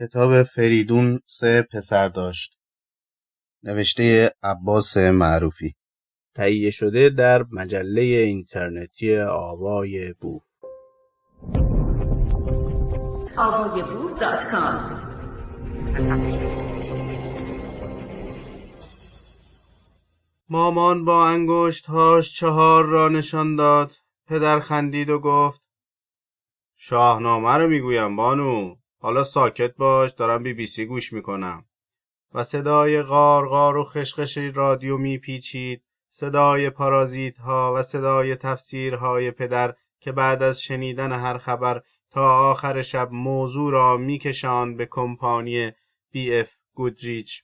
کتاب فریدون سه پسر داشت نوشته عباس معروفی تهیه شده در مجله اینترنتی آوای بو مامان با انگشت هاش چهار را نشان داد پدر خندید و گفت شاهنامه رو میگویم بانو حالا ساکت باش دارم بی بی سی گوش میکنم و صدای غارغار و خشخش رادیو میپیچید صدای پارازیت ها و صدای های پدر که بعد از شنیدن هر خبر تا آخر شب موضوع را میکشاند به کمپانی بی اف گودریچ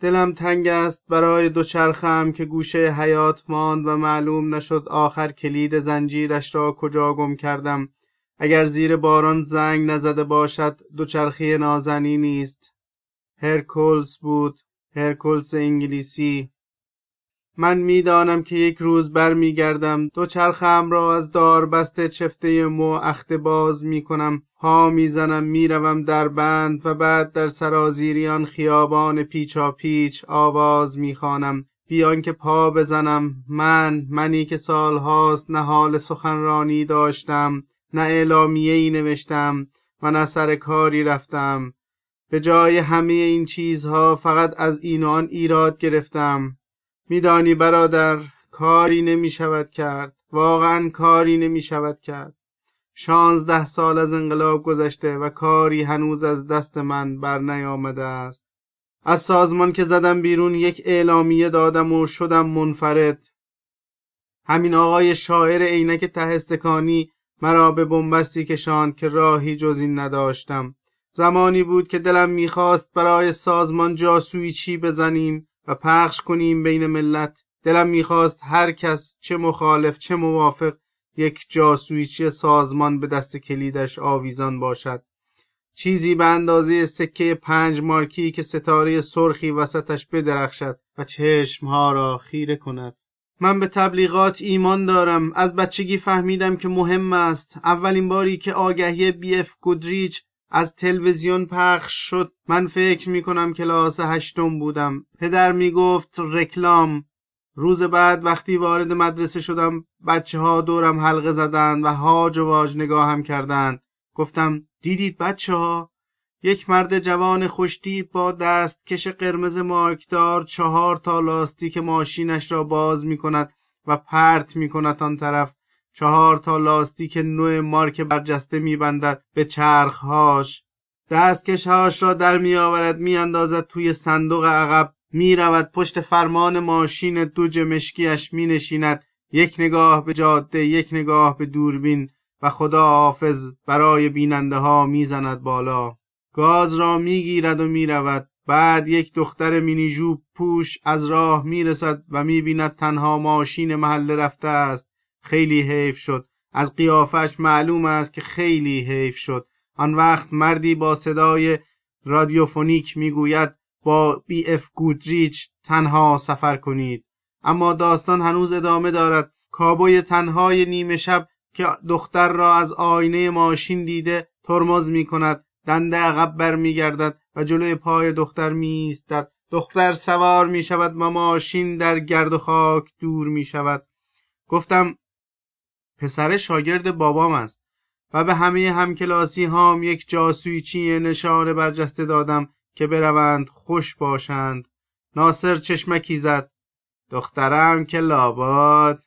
دلم تنگ است برای دوچرخم که گوشه حیات ماند و معلوم نشد آخر کلید زنجیرش را کجا گم کردم اگر زیر باران زنگ نزده باشد دوچرخه نازنی نیست هرکولس بود هرکولس انگلیسی من میدانم که یک روز برمیگردم دوچرخم را از دار بسته چفته مو اخته باز می کنم پا میزنم میروم در بند و بعد در سرازیریان خیابان پیچا پیچ آواز میخوانم بیان که پا بزنم من منی که سالهاست نهال سخنرانی داشتم نه اعلامیه ای نوشتم و نه سر کاری رفتم به جای همه این چیزها فقط از اینان ایراد گرفتم میدانی برادر کاری نمی شود کرد واقعا کاری نمی شود کرد شانزده سال از انقلاب گذشته و کاری هنوز از دست من بر نیامده است از سازمان که زدم بیرون یک اعلامیه دادم و شدم منفرد همین آقای شاعر عینک تهستکانی مرا به بنبستی کشاند که راهی جز این نداشتم زمانی بود که دلم میخواست برای سازمان جاسویچی بزنیم و پخش کنیم بین ملت دلم میخواست هر کس چه مخالف چه موافق یک جاسویچی سازمان به دست کلیدش آویزان باشد چیزی به اندازه سکه پنج مارکی که ستاره سرخی وسطش بدرخشد و چشمها را خیره کند من به تبلیغات ایمان دارم از بچگی فهمیدم که مهم است اولین باری که آگهی بی اف از تلویزیون پخش شد من فکر می کنم کلاس هشتم بودم پدر می گفت رکلام روز بعد وقتی وارد مدرسه شدم بچه ها دورم حلقه زدند و هاج و واج نگاهم کردند گفتم دیدید بچه ها یک مرد جوان خوشتی با دستکش قرمز مارکدار چهار تا لاستیک ماشینش را باز می کند و پرت می کند آن طرف چهار تا لاستیک نوع مارک برجسته بندد به چرخهاش دستکشهاش را در میآورد میاندازد توی صندوق عقب میرود پشت فرمان ماشین جمشکیش می نشیند. یک نگاه به جاده یک نگاه به دوربین و خدا حافظ برای بیننده ها زند بالا گاز را میگیرد و میرود بعد یک دختر مینیژوب پوش از راه میرسد و میبیند تنها ماشین محله رفته است خیلی حیف شد از قیافش معلوم است که خیلی حیف شد آن وقت مردی با صدای رادیوفونیک میگوید با بی اف گودریچ تنها سفر کنید اما داستان هنوز ادامه دارد کابوی تنهای نیمه شب که دختر را از آینه ماشین دیده ترمز می کند دنده عقب برمیگردد و جلوی پای دختر میایستد دختر سوار می شود و ماشین در گرد و خاک دور می شود گفتم پسر شاگرد بابام است و به همه همکلاسی هام یک جاسویچی نشانه برجسته دادم که بروند خوش باشند ناصر چشمکی زد دخترم که لاباد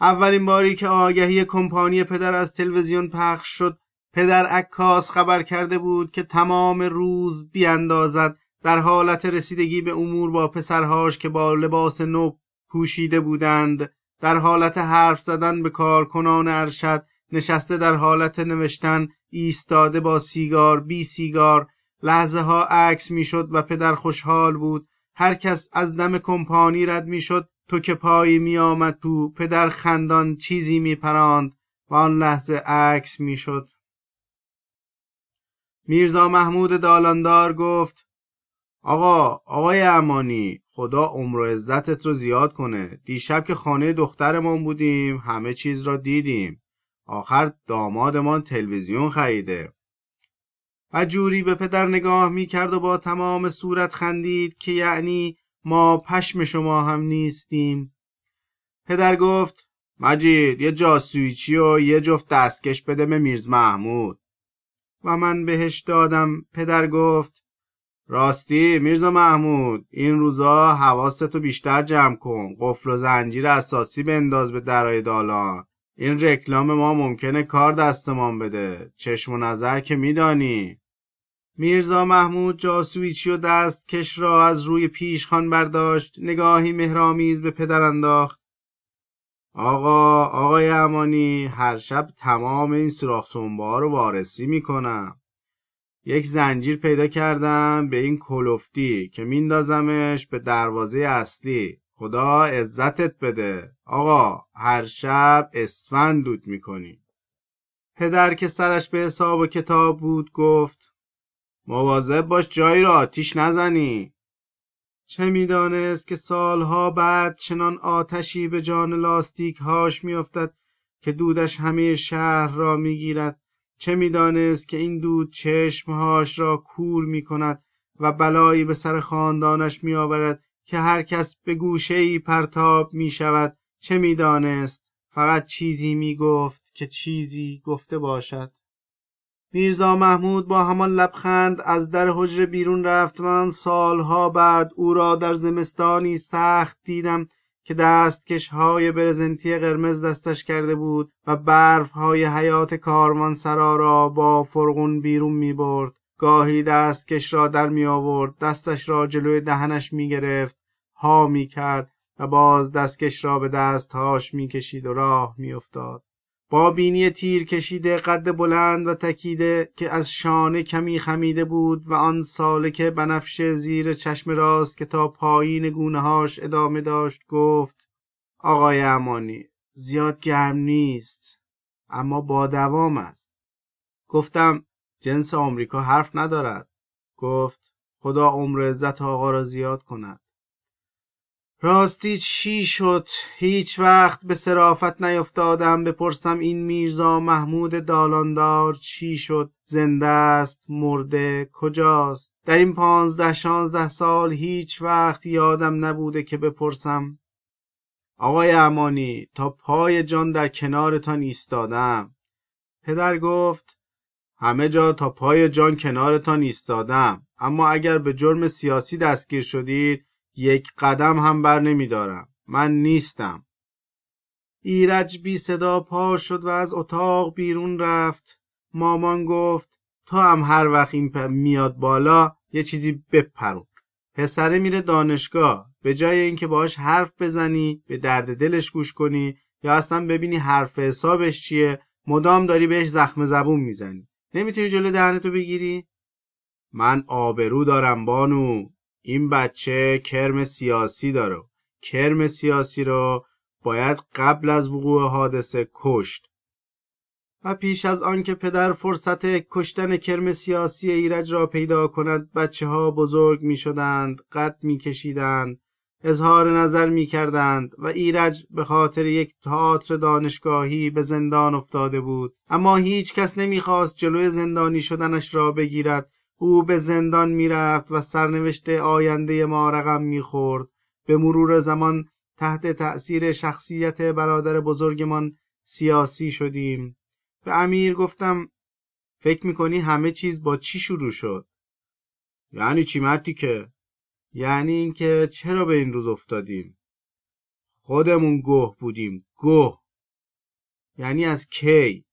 اولین باری که آگهی کمپانی پدر از تلویزیون پخش شد پدر عکاس خبر کرده بود که تمام روز بیاندازد در حالت رسیدگی به امور با پسرهاش که با لباس نو پوشیده بودند در حالت حرف زدن به کارکنان ارشد نشسته در حالت نوشتن ایستاده با سیگار بی سیگار لحظه ها عکس میشد و پدر خوشحال بود هر کس از دم کمپانی رد میشد تو که پایی آمد تو پدر خندان چیزی میپراند و آن لحظه عکس میشد میرزا محمود دالاندار گفت آقا آقای امانی خدا عمر و عزتت رو زیاد کنه دیشب که خانه دخترمان بودیم همه چیز را دیدیم آخر دامادمان تلویزیون خریده و جوری به پدر نگاه می کرد و با تمام صورت خندید که یعنی ما پشم شما هم نیستیم پدر گفت مجید یه جاسویچی و یه جفت دستکش بده به میرز محمود و من بهش دادم پدر گفت راستی میرزا محمود این روزا حواستو بیشتر جمع کن قفل و زنجیر اساسی بنداز به درای دالان این رکلام ما ممکنه کار دستمان بده چشم و نظر که میدانی میرزا محمود جاسویچی و دست کش را از روی پیشخان برداشت نگاهی مهرامیز به پدر انداخت آقا آقای امانی هر شب تمام این سراخ ها رو وارسی میکنم یک زنجیر پیدا کردم به این کلفتی که میندازمش به دروازه اصلی خدا عزتت بده آقا هر شب اسفند دود میکنی پدر که سرش به حساب و کتاب بود گفت مواظب باش جایی را آتیش نزنی چه میدانست که سالها بعد چنان آتشی به جان لاستیکهاش میافتد که دودش همه شهر را میگیرد چه میدانست که این دود چشمهاش را کور میکند و بلایی به سر خاندانش میآورد که هر کس به گوشه ای پرتاب میشود. چه میدانست فقط چیزی میگفت که چیزی گفته باشد میرزا محمود با همان لبخند از در حجره بیرون رفت من سالها بعد او را در زمستانی سخت دیدم که دست برزنتی قرمز دستش کرده بود و برفهای حیات کاروان سرا را با فرغون بیرون می برد. گاهی دستکش را در می آورد دستش را جلوی دهنش می گرفت ها می کرد و باز دستکش را به دستهاش می کشید و راه می افتاد. با بینی تیر کشیده قد بلند و تکیده که از شانه کمی خمیده بود و آن ساله که بنفشه زیر چشم راست که تا پایین گونه ادامه داشت گفت آقای امانی زیاد گرم نیست اما با دوام است گفتم جنس آمریکا حرف ندارد گفت خدا عمر عزت آقا را زیاد کند راستی چی شد هیچ وقت به صرافت نیفتادم بپرسم این میرزا محمود دالاندار چی شد زنده است مرده کجاست در این پانزده شانزده سال هیچ وقت یادم نبوده که بپرسم آقای امانی تا پای جان در کنارتان ایستادم پدر گفت همه جا تا پای جان کنارتان ایستادم اما اگر به جرم سیاسی دستگیر شدید یک قدم هم بر نمی دارم. من نیستم. ایرج بی صدا پا شد و از اتاق بیرون رفت. مامان گفت تو هم هر وقت این میاد بالا یه چیزی بپرون. پسره میره دانشگاه به جای اینکه باهاش حرف بزنی به درد دلش گوش کنی یا اصلا ببینی حرف حسابش چیه مدام داری بهش زخم زبون میزنی نمیتونی جلو دهنتو بگیری من آبرو دارم بانو این بچه کرم سیاسی داره کرم سیاسی رو باید قبل از وقوع حادثه کشت و پیش از آنکه پدر فرصت کشتن کرم سیاسی ایرج را پیدا کند بچه ها بزرگ می شدند قد می کشیدند اظهار نظر می کردند و ایرج به خاطر یک تئاتر دانشگاهی به زندان افتاده بود اما هیچ کس نمی خواست جلوی زندانی شدنش را بگیرد او به زندان میرفت و سرنوشت آینده ما رقم میخورد به مرور زمان تحت تأثیر شخصیت برادر بزرگمان سیاسی شدیم به امیر گفتم فکر کنی همه چیز با چی شروع شد یعنی چی مرتی که یعنی اینکه چرا به این روز افتادیم خودمون گوه بودیم گوه یعنی از کی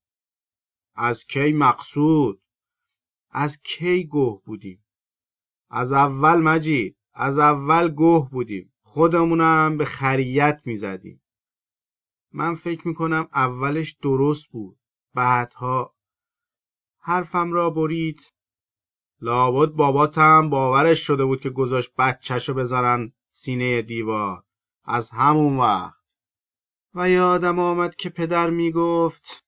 از کی مقصود از کی گوه بودیم از اول مجید از اول گوه بودیم خودمونم به خریت میزدیم من فکر میکنم اولش درست بود بعدها حرفم را برید لابد باباتم باورش شده بود که گذاشت بچهشو بذارن سینه دیوار از همون وقت و یادم آمد که پدر میگفت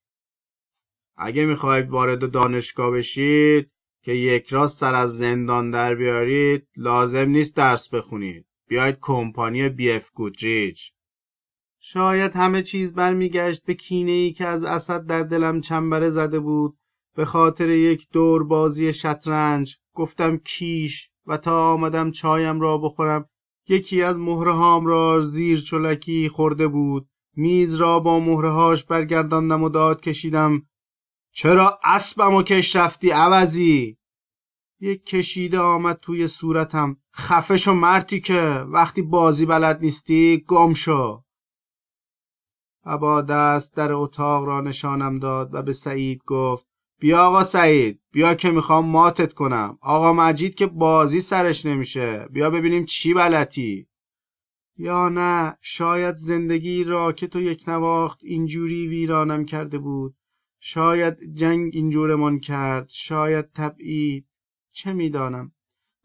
اگه میخواید وارد دانشگاه بشید که یک راست سر از زندان در بیارید لازم نیست درس بخونید بیاید کمپانی بی اف گودریج شاید همه چیز برمیگشت به کینه ای که از اسد در دلم چنبره زده بود به خاطر یک دور بازی شطرنج گفتم کیش و تا آمدم چایم را بخورم یکی از مهرهام را زیر چلکی خورده بود میز را با مهرهاش برگرداندم و داد کشیدم چرا اسبم و کش رفتی عوضی یک کشیده آمد توی صورتم خفش و مرتی که وقتی بازی بلد نیستی گم شو و دست در اتاق را نشانم داد و به سعید گفت بیا آقا سعید بیا که میخوام ماتت کنم آقا مجید که بازی سرش نمیشه بیا ببینیم چی بلتی یا نه شاید زندگی را که تو یک نواخت اینجوری ویرانم کرده بود شاید جنگ اینجورمان کرد شاید تبعید چه میدانم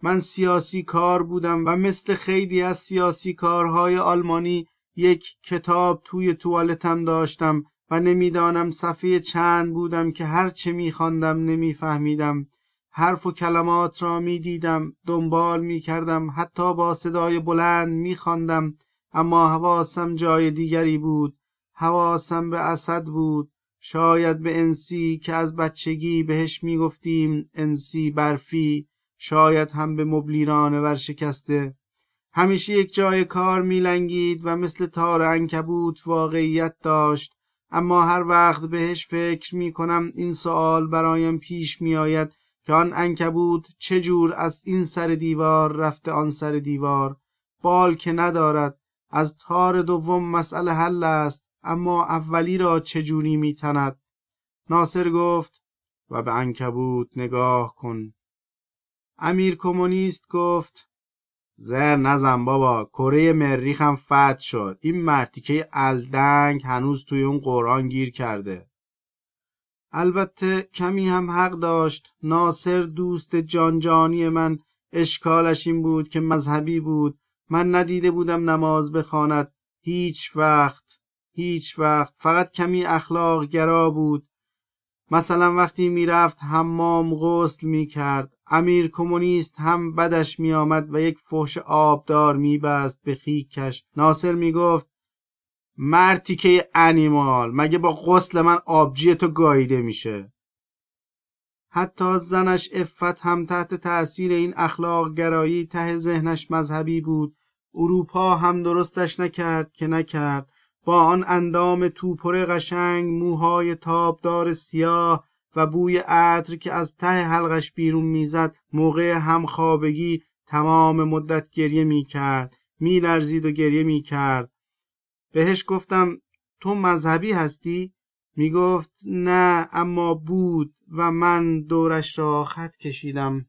من سیاسی کار بودم و مثل خیلی از سیاسی کارهای آلمانی یک کتاب توی توالتم داشتم و نمیدانم صفحه چند بودم که هر چه میخواندم نمیفهمیدم حرف و کلمات را میدیدم دنبال میکردم حتی با صدای بلند میخواندم اما حواسم جای دیگری بود حواسم به اسد بود شاید به انسی که از بچگی بهش میگفتیم انسی برفی شاید هم به مبلیران ورشکسته همیشه یک جای کار میلنگید و مثل تار انکبوت واقعیت داشت اما هر وقت بهش فکر میکنم این سوال برایم پیش میآید که آن انکبوت چه جور از این سر دیوار رفته آن سر دیوار بال که ندارد از تار دوم مسئله حل است اما اولی را چجوری میتند ناصر گفت و به انکبوت نگاه کن امیر کمونیست گفت زر نزن بابا کره مریخم فت شد این مرتیکه الدنگ هنوز توی اون قرآن گیر کرده البته کمی هم حق داشت ناصر دوست جانجانی من اشکالش این بود که مذهبی بود من ندیده بودم نماز بخواند هیچ وقت هیچ وقت فقط کمی اخلاق گرا بود مثلا وقتی میرفت حمام غسل کرد امیر کمونیست هم بدش میآمد و یک فحش آبدار میبست به خیکش ناصر میگفت مرتی که انیمال مگه با غسل من آبجی تو گاییده میشه حتی زنش افت هم تحت تأثیر این اخلاق گرایی ته ذهنش مذهبی بود اروپا هم درستش نکرد که نکرد با آن اندام توپره قشنگ موهای تابدار سیاه و بوی عطر که از ته حلقش بیرون میزد موقع همخوابگی تمام مدت گریه میکرد میلرزید و گریه میکرد بهش گفتم تو مذهبی هستی میگفت نه اما بود و من دورش را خط کشیدم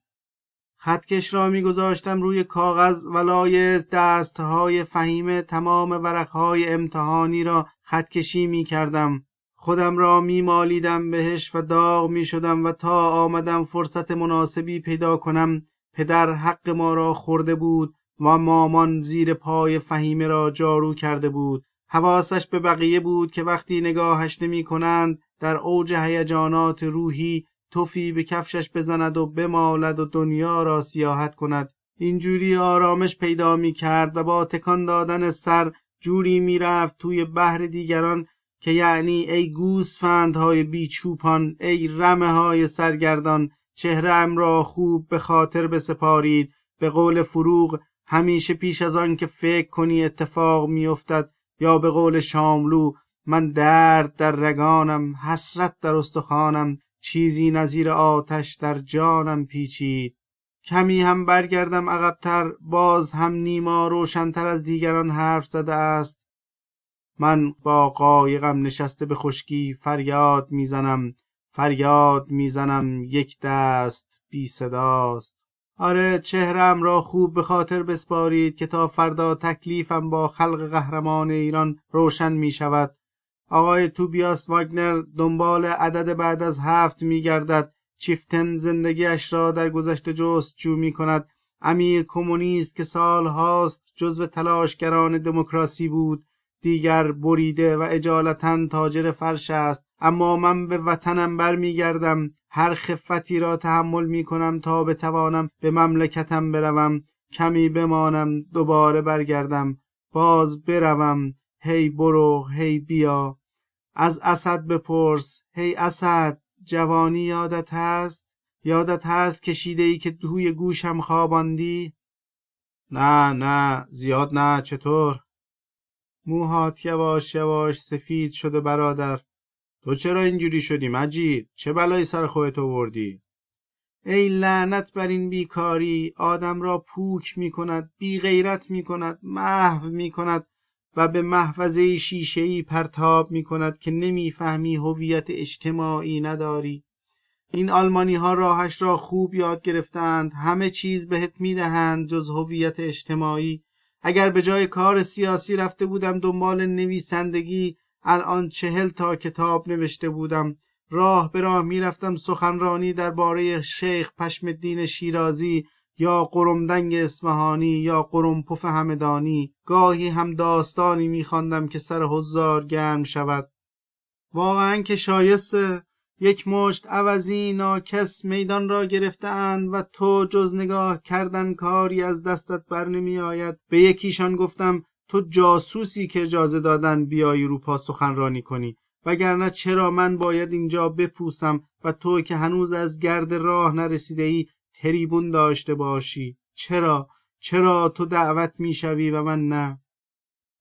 خطکش را میگذاشتم روی کاغذ و دستهای فهیمه تمام ورقهای امتحانی را خطکشی میکردم خودم را میمالیدم بهش و داغ میشدم و تا آمدم فرصت مناسبی پیدا کنم پدر حق ما را خورده بود و مامان زیر پای فهیمه را جارو کرده بود حواسش به بقیه بود که وقتی نگاهش نمی کنند در اوج هیجانات روحی توفی به کفشش بزند و بمالد و دنیا را سیاحت کند اینجوری آرامش پیدا می کرد و با تکان دادن سر جوری میرفت توی بحر دیگران که یعنی ای گوسفندهای بیچوپان ای رمه های سرگردان چهرم را خوب به خاطر بسپارید به قول فروغ همیشه پیش از آن که فکر کنی اتفاق میافتد یا به قول شاملو من درد در رگانم حسرت در استخوانم چیزی نظیر آتش در جانم پیچید کمی هم برگردم عقبتر باز هم نیما روشنتر از دیگران حرف زده است من با قایقم نشسته به خشکی فریاد میزنم فریاد میزنم یک دست بی صداست آره چهرم را خوب به خاطر بسپارید که تا فردا تکلیفم با خلق قهرمان ایران روشن می شود آقای توبیاس واگنر دنبال عدد بعد از هفت گردد چیفتن زندگیاش را در گذشته می کند امیر کمونیست که سالهاست جزو تلاشگران دموکراسی بود دیگر بریده و اجالتا تاجر فرش است اما من به وطنم برمیگردم هر خفتی را تحمل می کنم تا بتوانم به مملکتم بروم کمی بمانم دوباره برگردم باز بروم هی برو هی بیا از اسد بپرس هی اسد جوانی یادت هست یادت هست کشیده ای که دوی گوشم خواباندی نه نه زیاد نه چطور موهات یواش یواش سفید شده برادر تو چرا اینجوری شدی مجید چه بلایی سر خودت آوردی ای لعنت بر این بیکاری آدم را پوک می کند بی غیرت می کند محو می کند و به محفظه شیشهای پرتاب می کند که نمیفهمی هویت اجتماعی نداری این آلمانی ها راهش را خوب یاد گرفتند همه چیز بهت میدهند جز هویت اجتماعی اگر به جای کار سیاسی رفته بودم دنبال نویسندگی الان چهل تا کتاب نوشته بودم راه به راه میرفتم سخنرانی درباره شیخ پشمدین شیرازی یا قرمدنگ اسمهانی یا قرمپف پف همدانی گاهی هم داستانی میخواندم که سر حضار گرم شود واقعا که شایسته یک مشت عوضی ناکس میدان را گرفتهاند و تو جز نگاه کردن کاری از دستت بر نمی آید به یکیشان گفتم تو جاسوسی که اجازه دادن بیای اروپا سخنرانی کنی وگرنه چرا من باید اینجا بپوسم و تو که هنوز از گرد راه نرسیده ای هریبون داشته باشی چرا چرا تو دعوت میشوی و من نه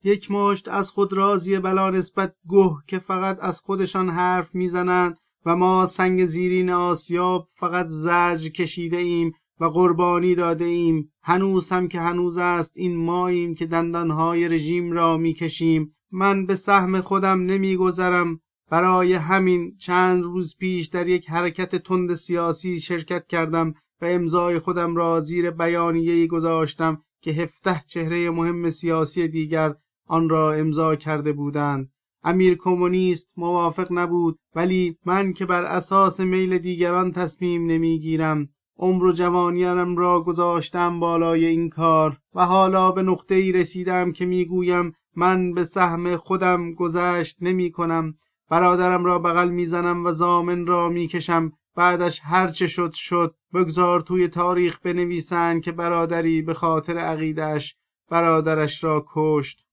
یک مشت از خود راضی بلا نسبت گوه که فقط از خودشان حرف میزنند و ما سنگ زیرین آسیاب فقط زجر کشیده ایم و قربانی داده ایم هنوز هم که هنوز است این ماییم که دندانهای رژیم را میکشیم من به سهم خودم نمیگذرم برای همین چند روز پیش در یک حرکت تند سیاسی شرکت کردم و امضای خودم را زیر بیانیه گذاشتم که هفته چهره مهم سیاسی دیگر آن را امضا کرده بودند امیر کمونیست موافق نبود ولی من که بر اساس میل دیگران تصمیم نمیگیرم عمر و جوانیم را گذاشتم بالای این کار و حالا به نقطه ای رسیدم که میگویم من به سهم خودم گذشت نمی کنم برادرم را بغل میزنم و زامن را میکشم بعدش هر چه شد شد بگذار توی تاریخ بنویسند که برادری به خاطر عقیدش برادرش را کشت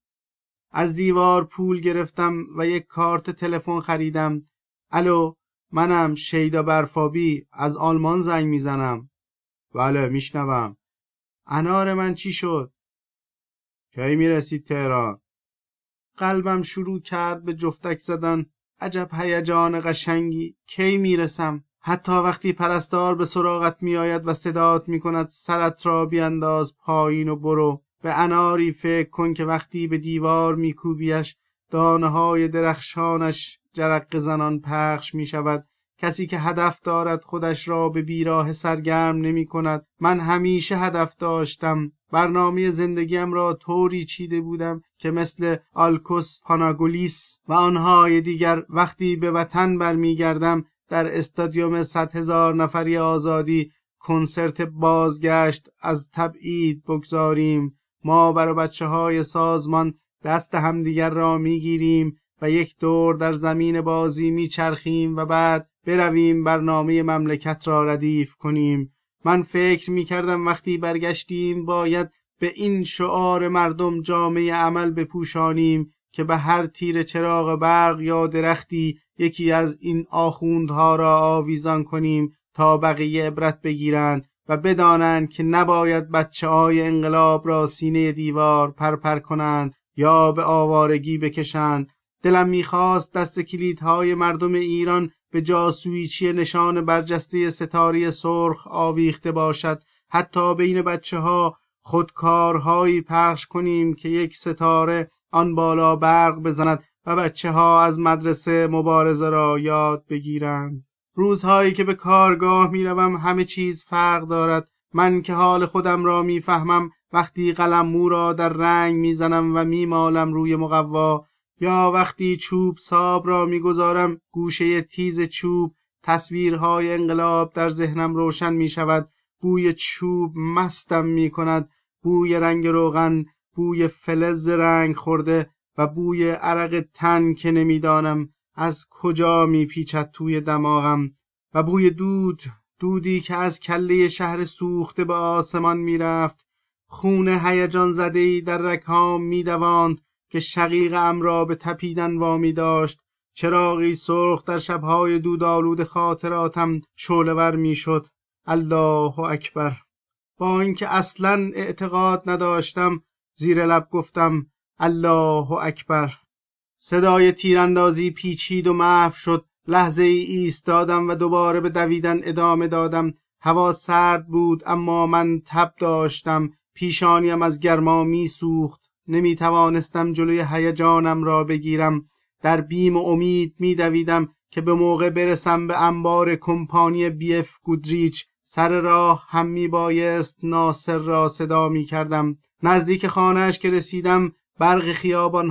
از دیوار پول گرفتم و یک کارت تلفن خریدم الو منم شیدا برفابی از آلمان زنگ میزنم بله میشنوم انار من چی شد کی میرسید تهران قلبم شروع کرد به جفتک زدن عجب هیجان قشنگی کی میرسم حتی وقتی پرستار به سراغت میآید و صدات کند سرت را بیانداز پایین و برو به اناری فکر کن که وقتی به دیوار کوبیش دانه درخشانش جرق زنان پخش می شود کسی که هدف دارد خودش را به بیراه سرگرم نمی کند من همیشه هدف داشتم برنامه زندگیم را طوری چیده بودم که مثل آلکوس پاناگولیس و آنهای دیگر وقتی به وطن برمیگردم در استادیوم صد هزار نفری آزادی کنسرت بازگشت از تبعید بگذاریم ما بر بچه های سازمان دست همدیگر را میگیریم و یک دور در زمین بازی میچرخیم و بعد برویم برنامه مملکت را ردیف کنیم من فکر میکردم وقتی برگشتیم باید به این شعار مردم جامعه عمل بپوشانیم که به هر تیر چراغ برق یا درختی یکی از این آخوندها را آویزان کنیم تا بقیه عبرت بگیرند و بدانند که نباید بچه های انقلاب را سینه دیوار پرپر کنند یا به آوارگی بکشند دلم میخواست دست کلیدهای مردم ایران به جاسویچی نشان برجسته ستاری سرخ آویخته باشد حتی بین بچه ها خودکارهایی پخش کنیم که یک ستاره آن بالا برق بزند و بچه ها از مدرسه مبارزه را یاد بگیرند روزهایی که به کارگاه میروم همه چیز فرق دارد من که حال خودم را فهمم وقتی قلم مو را در رنگ می زنم و می مالم روی مقوا یا وقتی چوب ساب را گذارم گوشه تیز چوب تصویرهای انقلاب در ذهنم روشن می شود بوی چوب مستم می کند بوی رنگ روغن بوی فلز رنگ خورده و بوی عرق تن که نمیدانم از کجا پیچد توی دماغم و بوی دود دودی که از کله شهر سوخته به آسمان میرفت خون هیجان زده ای در رکام دواند، که شقیق را به تپیدن وامی داشت چراغی سرخ در شبهای دودآلود خاطراتم می شد، الله اکبر با اینکه اصلا اعتقاد نداشتم زیر لب گفتم الله اکبر صدای تیراندازی پیچید و محو شد لحظه ای ایستادم و دوباره به دویدن ادامه دادم هوا سرد بود اما من تب داشتم پیشانیم از گرما می سوخت نمی توانستم جلوی هیجانم را بگیرم در بیم و امید می دویدم که به موقع برسم به انبار کمپانی بی اف گودریچ سر راه هم می بایست ناصر را صدا می کردم نزدیک خانهش که رسیدم برق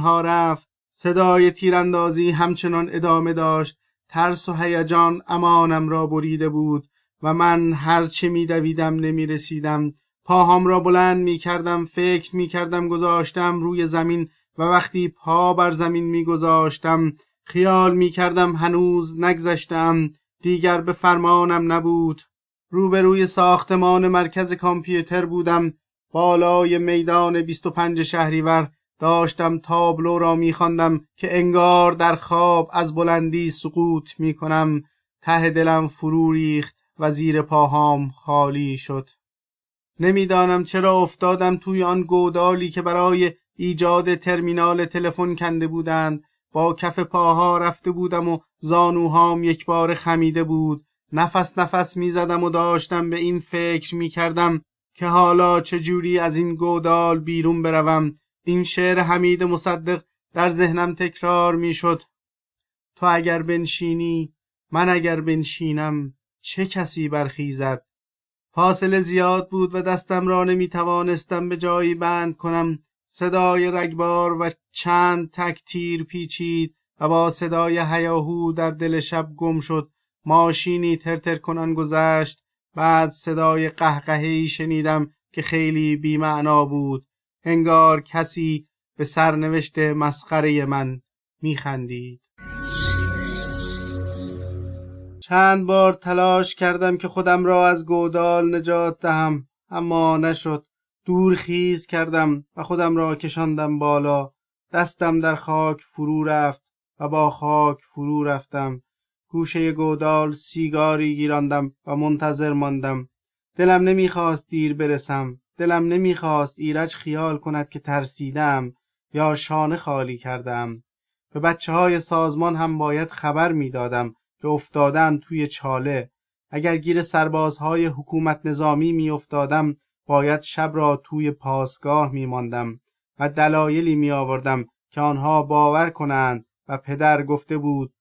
ها رفت صدای تیراندازی همچنان ادامه داشت ترس و هیجان امانم را بریده بود و من هرچه میدویدم نمیرسیدم پاهام را بلند میکردم فکر میکردم گذاشتم روی زمین و وقتی پا بر زمین میگذاشتم خیال میکردم هنوز نگذشتم دیگر به فرمانم نبود روبروی ساختمان مرکز کامپیوتر بودم بالای میدان 25 شهریور داشتم تابلو را میخواندم که انگار در خواب از بلندی سقوط میکنم ته دلم فرو ریخت و زیر پاهام خالی شد نمیدانم چرا افتادم توی آن گودالی که برای ایجاد ترمینال تلفن کنده بودند با کف پاها رفته بودم و زانوهام یک بار خمیده بود نفس نفس میزدم و داشتم به این فکر میکردم که حالا چجوری از این گودال بیرون بروم این شعر حمید مصدق در ذهنم تکرار میشد تو اگر بنشینی من اگر بنشینم چه کسی برخیزد فاصله زیاد بود و دستم را نمی توانستم به جایی بند کنم صدای رگبار و چند تک تیر پیچید و با صدای هیاهو در دل شب گم شد ماشینی ترتر کنن گذشت بعد صدای قهقهی شنیدم که خیلی بیمعنا بود انگار کسی به سرنوشت مسخره من میخندید چند بار تلاش کردم که خودم را از گودال نجات دهم اما نشد دور خیز کردم و خودم را کشاندم بالا دستم در خاک فرو رفت و با خاک فرو رفتم گوشه گودال سیگاری گیراندم و منتظر ماندم دلم نمیخواست دیر برسم دلم نمیخواست ایرج خیال کند که ترسیدم یا شانه خالی کردم به بچه های سازمان هم باید خبر میدادم که افتادم توی چاله اگر گیر سربازهای حکومت نظامی میافتادم باید شب را توی پاسگاه میماندم و دلایلی میآوردم که آنها باور کنند و پدر گفته بود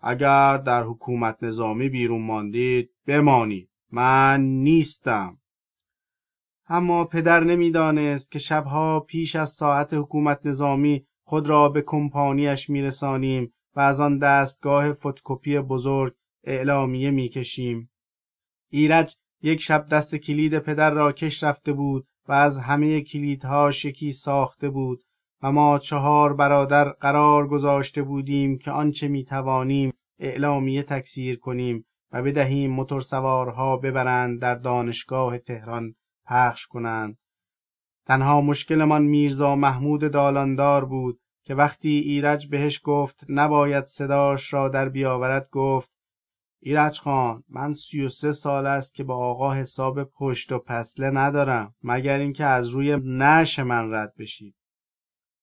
اگر در حکومت نظامی بیرون ماندید بمانید من نیستم اما پدر نمیدانست که شبها پیش از ساعت حکومت نظامی خود را به کمپانیش میرسانیم و از آن دستگاه فتوکپی بزرگ اعلامیه میکشیم ایرج یک شب دست کلید پدر را کش رفته بود و از همه کلیدها شکی ساخته بود و ما چهار برادر قرار گذاشته بودیم که آنچه میتوانیم اعلامیه تکثیر کنیم و بدهیم موتورسوارها ببرند در دانشگاه تهران پخش کنند تنها مشکلمان میرزا محمود دالاندار بود که وقتی ایرج بهش گفت نباید صداش را در بیاورد گفت ایرج خان من سی و سه سال است که با آقا حساب پشت و پسله ندارم مگر اینکه از روی نش من رد بشید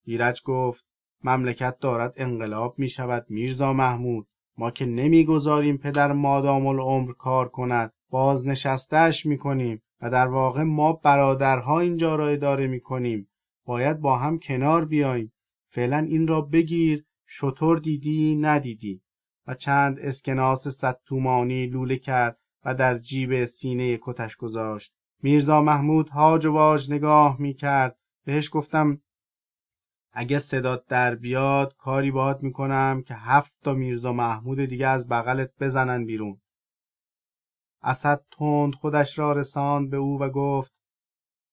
ایرج گفت مملکت دارد انقلاب می شود میرزا محمود ما که نمیگذاریم پدر مادام العمر کار کند بازنشستهش می کنیم و در واقع ما برادرها اینجا را اداره می کنیم باید با هم کنار بیاییم فعلا این را بگیر شطور دیدی ندیدی و چند اسکناس صد تومانی لوله کرد و در جیب سینه کتش گذاشت میرزا محمود هاج و واج نگاه می کرد بهش گفتم اگه صدات در بیاد کاری باهات میکنم که هفت تا میرزا محمود دیگه از بغلت بزنن بیرون اسد تند خودش را رساند به او و گفت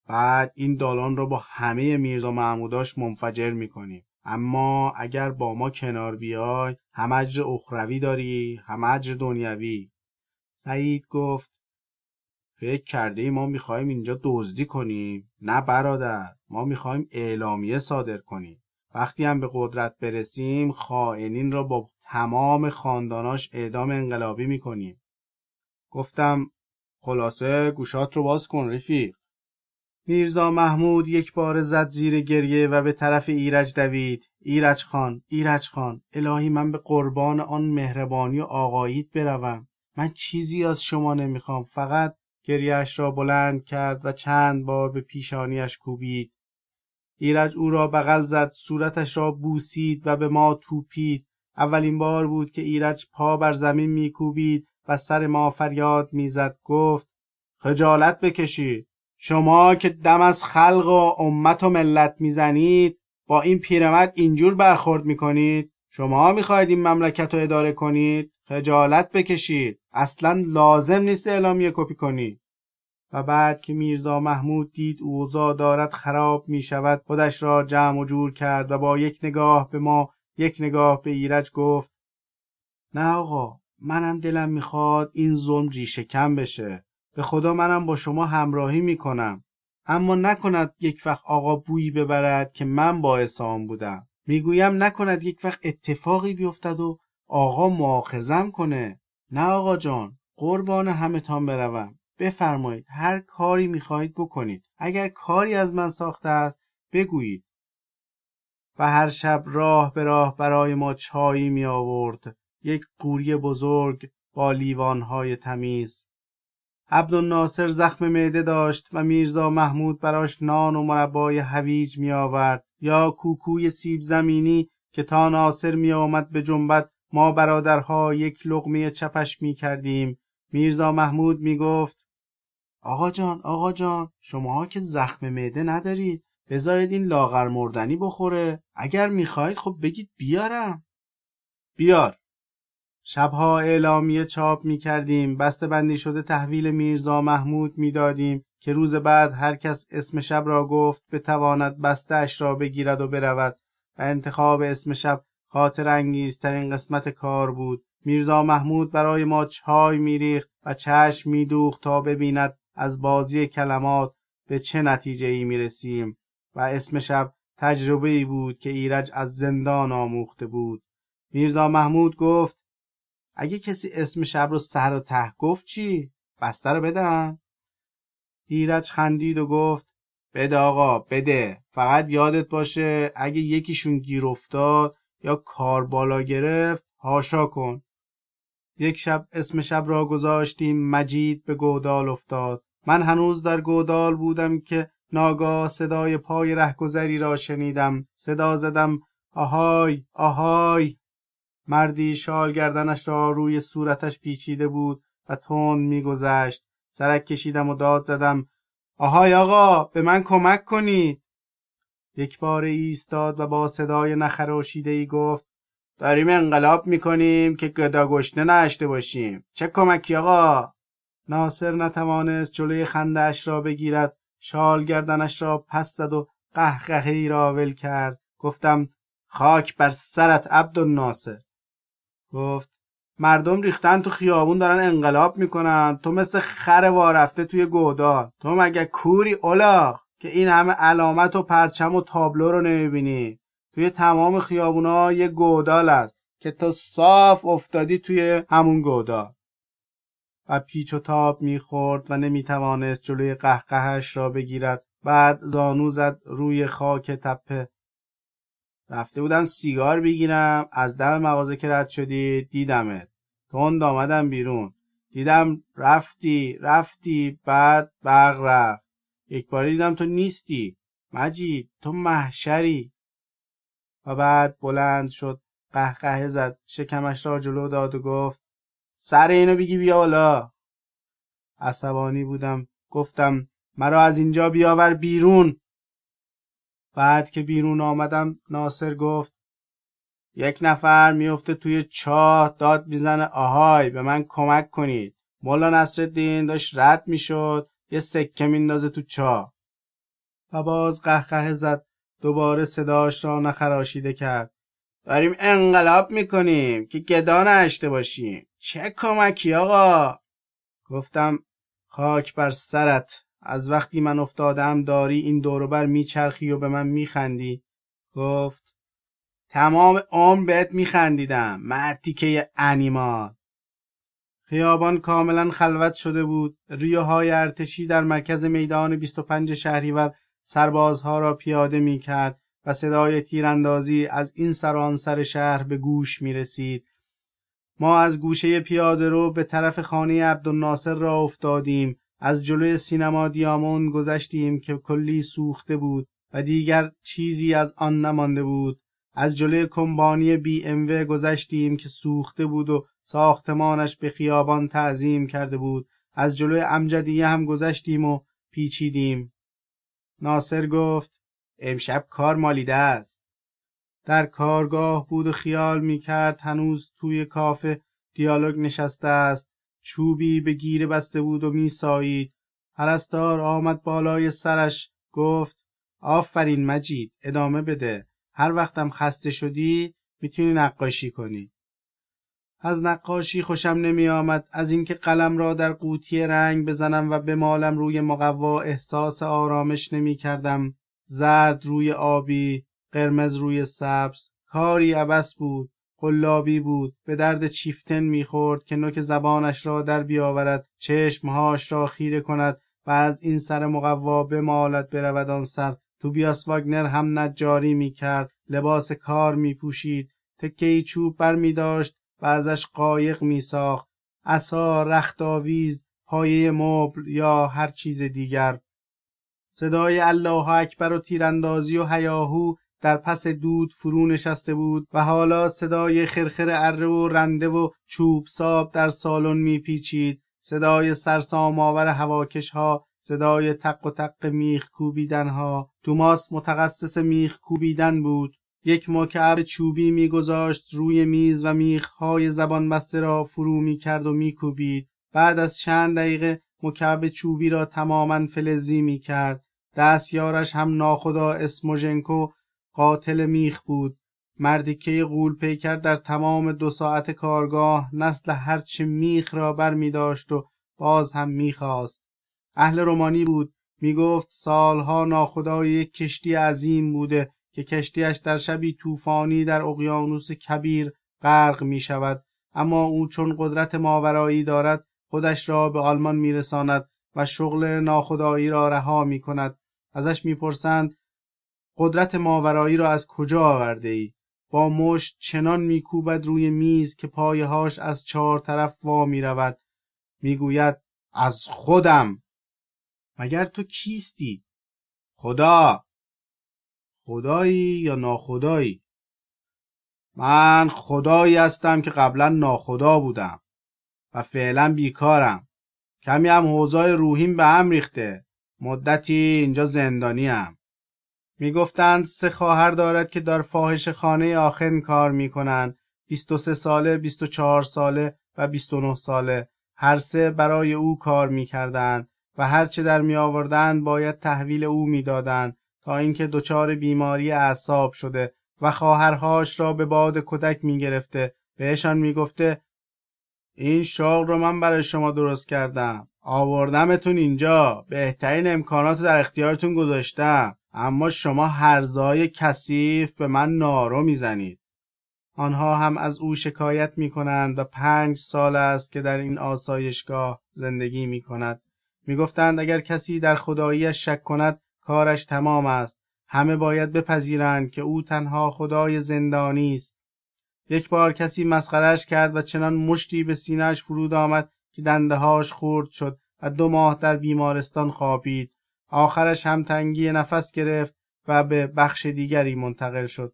بعد این دالان را با همه میرزا محموداش منفجر میکنیم اما اگر با ما کنار بیای هم اجر اخروی داری هم اجر دنیوی سعید گفت فکر کرده ای ما میخواهیم اینجا دزدی کنیم نه برادر ما میخواهیم اعلامیه صادر کنیم وقتی هم به قدرت برسیم خائنین را با تمام خانداناش اعدام انقلابی میکنیم گفتم خلاصه گوشات رو باز کن رفیق میرزا محمود یک بار زد زیر گریه و به طرف ایرج دوید ایرج خان ایرج خان الهی من به قربان آن مهربانی و آقاییت بروم من چیزی از شما نمیخوام فقط گریهش را بلند کرد و چند بار به پیشانیش کوبید ایرج او را بغل زد صورتش را بوسید و به ما توپید اولین بار بود که ایرج پا بر زمین میکوبید و سر ما فریاد میزد گفت خجالت بکشید شما که دم از خلق و امت و ملت میزنید با این پیرمرد اینجور برخورد میکنید شما میخواهید این مملکت رو اداره کنید خجالت بکشید اصلا لازم نیست اعلامیه کپی کنید و بعد که میرزا محمود دید اوضاع دارد خراب می شود خودش را جمع و جور کرد و با یک نگاه به ما یک نگاه به ایرج گفت نه آقا منم دلم میخواد این ظلم ریشه کم بشه به خدا منم با شما همراهی میکنم اما نکند یک وقت آقا بویی ببرد که من باعث آن بودم میگویم نکند یک وقت اتفاقی بیفتد و آقا معاخزم کنه نه آقا جان قربان همتان بروم بفرمایید هر کاری میخواهید بکنید اگر کاری از من ساخته است بگویید و هر شب راه به راه برای ما چایی می آورد یک قوری بزرگ با لیوانهای تمیز عبدالناصر زخم معده داشت و میرزا محمود براش نان و مربای هویج می آورد یا کوکوی سیب زمینی که تا ناصر می آمد به جنبت ما برادرها یک لقمه چپش می کردیم میرزا محمود می گفت آقا جان آقا جان شماها که زخم معده ندارید بذارید این لاغر مردنی بخوره اگر میخواهید خب بگید بیارم بیار شبها اعلامیه چاپ می کردیم بسته بندی شده تحویل میرزا محمود می دادیم که روز بعد هر کس اسم شب را گفت بتواند بسته اش را بگیرد و برود و انتخاب اسم شب خاطر انگیزترین قسمت کار بود میرزا محمود برای ما چای میریخت و چشم دوخت تا ببیند از بازی کلمات به چه نتیجه ای می رسیم و اسم شب تجربه ای بود که ایرج از زندان آموخته بود میرزا محمود گفت اگه کسی اسم شب رو سر و ته گفت چی؟ بسته رو بدم؟ ایرج خندید و گفت بده آقا بده فقط یادت باشه اگه یکیشون گیر افتاد یا کار بالا گرفت هاشا کن یک شب اسم شب را گذاشتیم مجید به گودال افتاد من هنوز در گودال بودم که ناگاه صدای پای رهگذری را شنیدم صدا زدم آهای آهای مردی شال گردنش را روی صورتش پیچیده بود و تند میگذشت سرک کشیدم و داد زدم آهای آقا به من کمک کنید یک بار ایستاد و با صدای نخراشیده ای گفت داریم انقلاب میکنیم که گدا گشنه نشته باشیم چه کمکی آقا ناصر نتوانست جلوی خندهاش را بگیرد شال گردنش را پس زد و قهقههای را ول کرد گفتم خاک بر سرت عبد گفت مردم ریختن تو خیابون دارن انقلاب میکنن تو مثل خر وارفته توی گودال تو مگه کوری اولاخ که این همه علامت و پرچم و تابلو رو نمیبینی توی تمام خیابونا یه گودال است که تو صاف افتادی توی همون گودال و پیچ و تاب میخورد و نمیتوانست جلوی قهقهش را بگیرد بعد زانو زد روی خاک تپه رفته بودم سیگار بگیرم از دم مغازه که رد شدی دیدمت تند آمدم بیرون دیدم رفتی رفتی بعد برق رفت یک دیدم تو نیستی مجید تو محشری و بعد بلند شد قهقه زد شکمش را جلو داد و گفت سر اینو بگی بیا بالا عصبانی بودم گفتم مرا از اینجا بیاور بیرون بعد که بیرون آمدم ناصر گفت یک نفر میفته توی چاه داد میزنه آهای به من کمک کنید مولا نصرالدین داشت رد میشد یه سکه میندازه تو چاه و باز قهقه زد دوباره صداش را نخراشیده کرد داریم انقلاب میکنیم که گدا نشته باشیم چه کمکی آقا گفتم خاک بر سرت از وقتی من افتادم داری این دوروبر میچرخی و به من میخندی گفت تمام عمر بهت میخندیدم مرتیکه که انیمال خیابان کاملا خلوت شده بود ریوهای ارتشی در مرکز میدان 25 شهریور سربازها را پیاده میکرد و صدای تیراندازی از این سران سر شهر به گوش میرسید ما از گوشه پیاده رو به طرف خانه عبدالناصر را افتادیم از جلوی سینما دیامون گذشتیم که کلی سوخته بود و دیگر چیزی از آن نمانده بود از جلوی کمپانی بی و گذشتیم که سوخته بود و ساختمانش به خیابان تعظیم کرده بود از جلوی امجدیه هم گذشتیم و پیچیدیم ناصر گفت امشب کار مالیده است در کارگاه بود و خیال می کرد هنوز توی کافه دیالوگ نشسته است چوبی به گیر بسته بود و میسایید پرستار آمد بالای سرش گفت آفرین مجید ادامه بده هر وقتم خسته شدی میتونی نقاشی کنی از نقاشی خوشم نمی آمد از اینکه قلم را در قوطی رنگ بزنم و مالم روی مقوا احساس آرامش نمی کردم زرد روی آبی قرمز روی سبز کاری عبس بود قلابی بود به درد چیفتن میخورد که نوک زبانش را در بیاورد چشمهاش را خیره کند و از این سر مقوا بمالد برود آن سر توبیاس واگنر هم نجاری میکرد لباس کار میپوشید تکهای چوب داشت و ازش قایق میساخت عصا رختآویز پایه مبل یا هر چیز دیگر صدای الله اکبر و تیراندازی و هیاهو در پس دود فرو نشسته بود و حالا صدای خرخر اره و رنده و چوب ساب در سالن میپیچید صدای سرسام آور هواکش ها صدای تق و تق میخ کوبیدن ها توماس متخصص میخ کوبیدن بود یک مکعب چوبی میگذاشت روی میز و میخ های زبان بسته را فرو میکرد و کوبید بعد از چند دقیقه مکعب چوبی را تماما فلزی می کرد دست یارش هم ناخدا اسموژنکو قاتل میخ بود مردی که غول پیکر در تمام دو ساعت کارگاه نسل هرچه میخ را بر می داشت و باز هم میخواست اهل رومانی بود میگفت سالها ناخدای یک کشتی عظیم بوده که کشتیش در شبی طوفانی در اقیانوس کبیر غرق می شود اما او چون قدرت ماورایی دارد خودش را به آلمان میرساند و شغل ناخدایی را رها می کند ازش میپرسند قدرت ماورایی را از کجا آورده ای؟ با مشت چنان میکوبد روی میز که پایهاش از چهار طرف وا میرود میگوید از خودم مگر تو کیستی خدا خدایی یا ناخدایی من خدایی هستم که قبلا ناخدا بودم و فعلا بیکارم کمی هم حوضای روحیم به هم ریخته مدتی اینجا زندانیم میگفتند سه خواهر دارد که در فاحش خانه آخن کار میکنند بیست و سه ساله بیست و ساله و بیست نه ساله هر سه برای او کار میکردند و هر چه در میآوردند باید تحویل او میدادند تا اینکه دچار بیماری اعصاب شده و خواهرهاش را به باد کودک میگرفته بهشان میگفته این شغل رو من برای شما درست کردم آوردمتون اینجا بهترین امکانات رو در اختیارتون گذاشتم اما شما هرزای کثیف به من نارو میزنید آنها هم از او شکایت می کنند و پنج سال است که در این آسایشگاه زندگی می کند. می گفتند اگر کسی در خداییش شک کند کارش تمام است. همه باید بپذیرند که او تنها خدای زندانی است. یک بار کسی مسخرش کرد و چنان مشتی به سینهش فرود آمد که دندهاش خورد شد و دو ماه در بیمارستان خوابید. آخرش هم تنگی نفس گرفت و به بخش دیگری منتقل شد.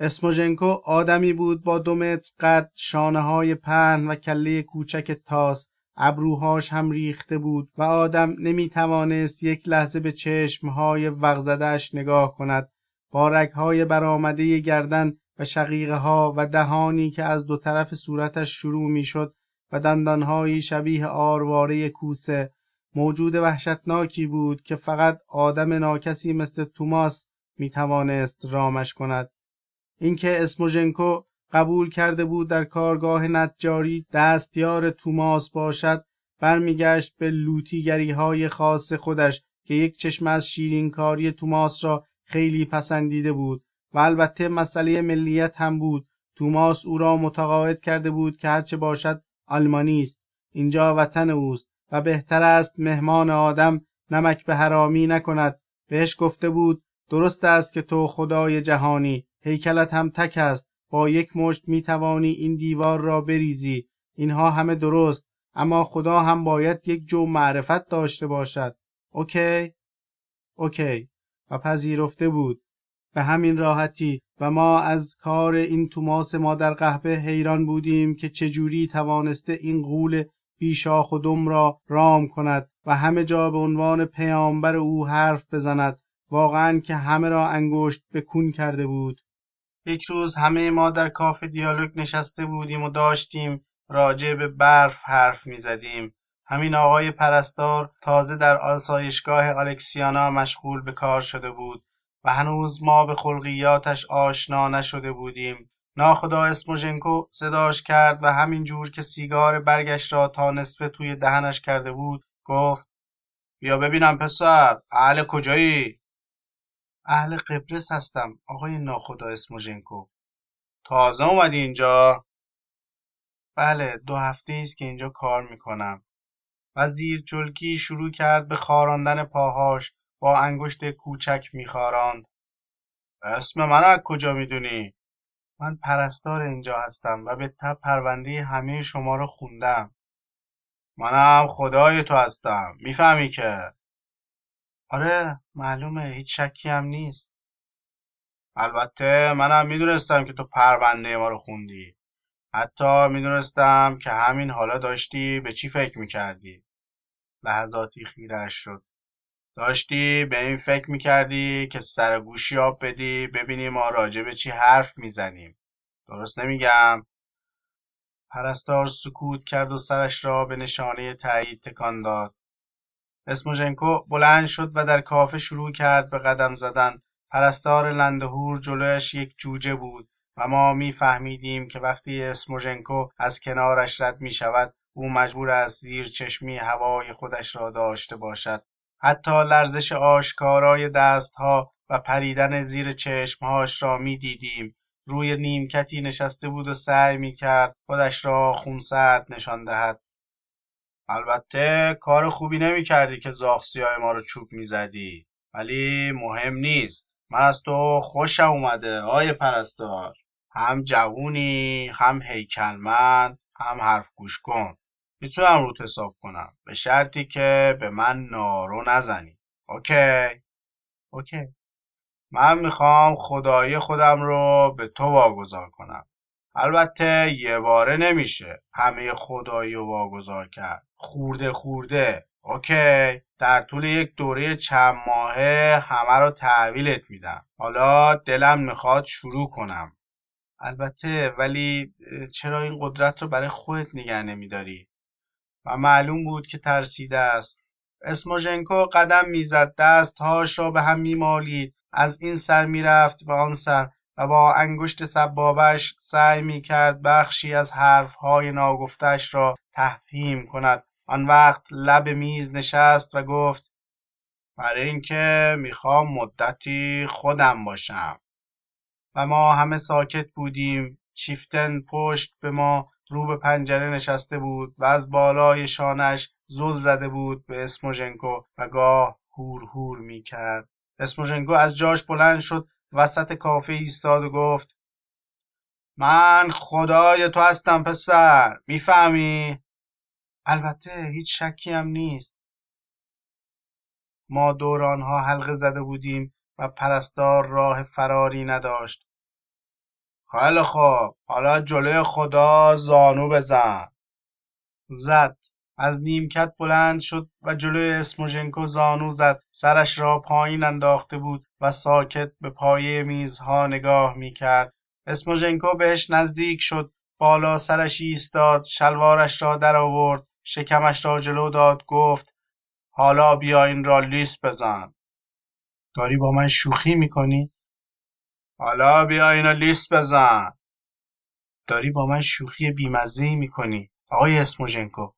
اسموژنکو آدمی بود با دو متر قد شانه های پهن و کله کوچک تاس ابروهاش هم ریخته بود و آدم نمی توانست یک لحظه به چشمهای وغزدهش نگاه کند با رگهای برآمده گردن و شقیقه ها و دهانی که از دو طرف صورتش شروع شد و دندانهایی شبیه آرواره کوسه موجود وحشتناکی بود که فقط آدم ناکسی مثل توماس میتوانست رامش کند اینکه اسموژنکو قبول کرده بود در کارگاه نجاری دستیار توماس باشد برمیگشت به لوتیگری های خاص خودش که یک چشم از شیرینکاری توماس را خیلی پسندیده بود و البته مسئله ملیت هم بود توماس او را متقاعد کرده بود که هرچه باشد آلمانی است اینجا وطن اوست و بهتر است مهمان آدم نمک به حرامی نکند بهش گفته بود درست است که تو خدای جهانی هیکلت هم تک است با یک مشت می توانی این دیوار را بریزی اینها همه درست اما خدا هم باید یک جو معرفت داشته باشد اوکی اوکی و پذیرفته بود به همین راحتی و ما از کار این توماس ما در قهوه حیران بودیم که چجوری توانسته این غول بیشاخ و دم را رام کند و همه جا به عنوان پیامبر او حرف بزند واقعا که همه را انگشت به کون کرده بود یک روز همه ما در کاف دیالوگ نشسته بودیم و داشتیم راجع به برف حرف زدیم همین آقای پرستار تازه در آسایشگاه الکسیانا مشغول به کار شده بود و هنوز ما به خلقیاتش آشنا نشده بودیم ناخدا اسموژنکو صداش کرد و همین جور که سیگار برگش را تا نصفه توی دهنش کرده بود گفت بیا ببینم پسر اهل کجایی؟ اهل قبرس هستم آقای ناخدا اسموژنکو تازه اومدی اینجا؟ بله دو هفته است که اینجا کار میکنم و زیر شروع کرد به خاراندن پاهاش با انگشت کوچک میخاراند اسم من از کجا میدونی؟ من پرستار اینجا هستم و به تب پرونده همه شما رو خوندم منم خدای تو هستم میفهمی که آره معلومه هیچ شکی هم نیست البته منم میدونستم که تو پرونده ما رو خوندی حتی میدونستم که همین حالا داشتی به چی فکر میکردی لحظاتی خیرش شد داشتی به این فکر میکردی که سر گوشی آب بدی ببینی ما راجع به چی حرف میزنیم درست نمیگم پرستار سکوت کرد و سرش را به نشانه تایید تکان داد اسموژنکو بلند شد و در کافه شروع کرد به قدم زدن پرستار لندهور جلویش یک جوجه بود و ما میفهمیدیم که وقتی اسموژنکو از کنارش رد می شود او مجبور است زیر چشمی هوای خودش را داشته باشد حتی لرزش آشکارای دستها و پریدن زیر چشمهاش را دیدیم روی نیمکتی نشسته بود و سعی کرد خودش را خونسرد نشان دهد البته کار خوبی نمیکردی که زاخسیای ما رو چوب میزدی ولی مهم نیست من از تو خوشم اومده آی پرستار هم جوونی هم هیکلمند هم حرف گوش کن میتونم روت حساب کنم به شرطی که به من نارو نزنی اوکی اوکی من میخوام خدای خودم رو به تو واگذار کنم البته یه باره نمیشه همه خدایی رو واگذار کرد خورده خورده اوکی در طول یک دوره چند ماهه همه رو تحویلت میدم حالا دلم میخواد شروع کنم البته ولی چرا این قدرت رو برای خودت نگه نمیداری و معلوم بود که ترسیده است اسموژنکو قدم میزد دستهاش را به هم میمالید از این سر میرفت به آن سر و با انگشت سبابش سعی میکرد بخشی از حرفهای ناگفتش را تفهیم کند آن وقت لب میز نشست و گفت برای اینکه میخوام مدتی خودم باشم و ما همه ساکت بودیم چیفتن پشت به ما رو به پنجره نشسته بود و از بالای شانش زل زده بود به اسموژنکو و گاه هور هور می کرد. اسموژنکو از جاش بلند شد وسط کافه ایستاد و گفت من خدای تو هستم پسر میفهمی؟ البته هیچ شکی هم نیست ما دورانها حلقه زده بودیم و پرستار راه فراری نداشت خیلی خوب حالا جلوی خدا زانو بزن زد از نیمکت بلند شد و جلوی اسموژنکو زانو زد سرش را پایین انداخته بود و ساکت به پایه میزها نگاه میکرد اسموژنکو بهش نزدیک شد بالا سرش ایستاد شلوارش را درآورد شکمش را جلو داد گفت حالا بیا این را لیس بزن داری با من شوخی میکنی حالا بیا اینو لیست بزن داری با من شوخی بیمزهی میکنی آقای اسموژنکو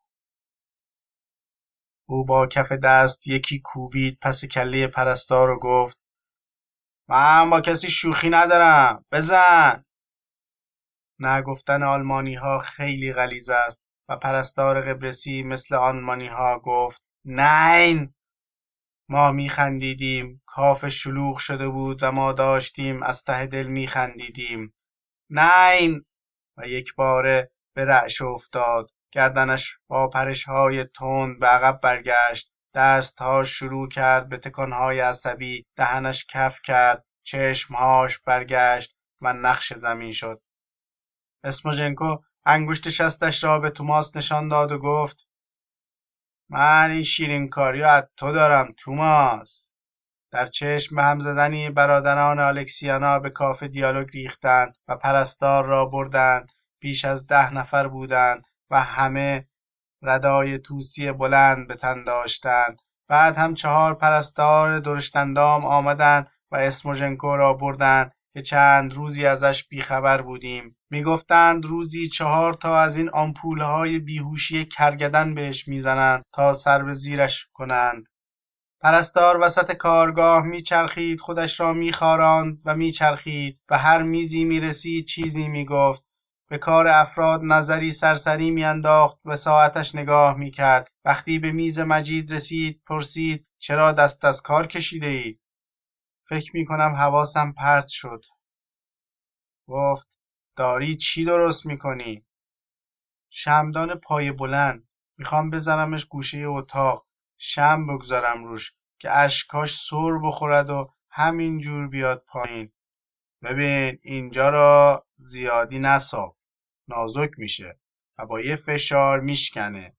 او با کف دست یکی کوبید پس کله پرستار رو گفت من با کسی شوخی ندارم بزن نگفتن آلمانی ها خیلی غلیز است و پرستار قبرسی مثل آلمانی ها گفت نین ما میخندیدیم کاف شلوغ شده بود و ما داشتیم از ته دل میخندیدیم نین و یک باره به رعشه افتاد گردنش با پرش های تند به عقب برگشت ها شروع کرد به تکانهای عصبی دهنش کف کرد هاش برگشت و نقش زمین شد اسموژنکو انگشت شستش را به توماس نشان داد و گفت من این شیرین از تو دارم توماس در چشم به هم زدنی برادران الکسیانا به کافه دیالوگ ریختند و پرستار را بردند بیش از ده نفر بودند و همه ردای توسی بلند به تن داشتند بعد هم چهار پرستار درشتندام آمدند و اسموژنکو را بردند چند روزی ازش بیخبر بودیم میگفتند روزی چهار تا از این آمپولهای بیهوشی کرگدن بهش میزنند تا سر به زیرش کنند پرستار وسط کارگاه میچرخید خودش را میخاراند و میچرخید و هر میزی میرسید چیزی میگفت به کار افراد نظری سرسری میانداخت و ساعتش نگاه میکرد وقتی به میز مجید رسید پرسید چرا دست از کار کشیده ای؟ فکر می کنم حواسم پرت شد. گفت داری چی درست می کنی؟ شمدان پای بلند میخوام بزنمش گوشه اتاق شم بگذارم روش که اشکاش سر بخورد و همین جور بیاد پایین ببین اینجا را زیادی نصاب نازک میشه و با یه فشار میشکنه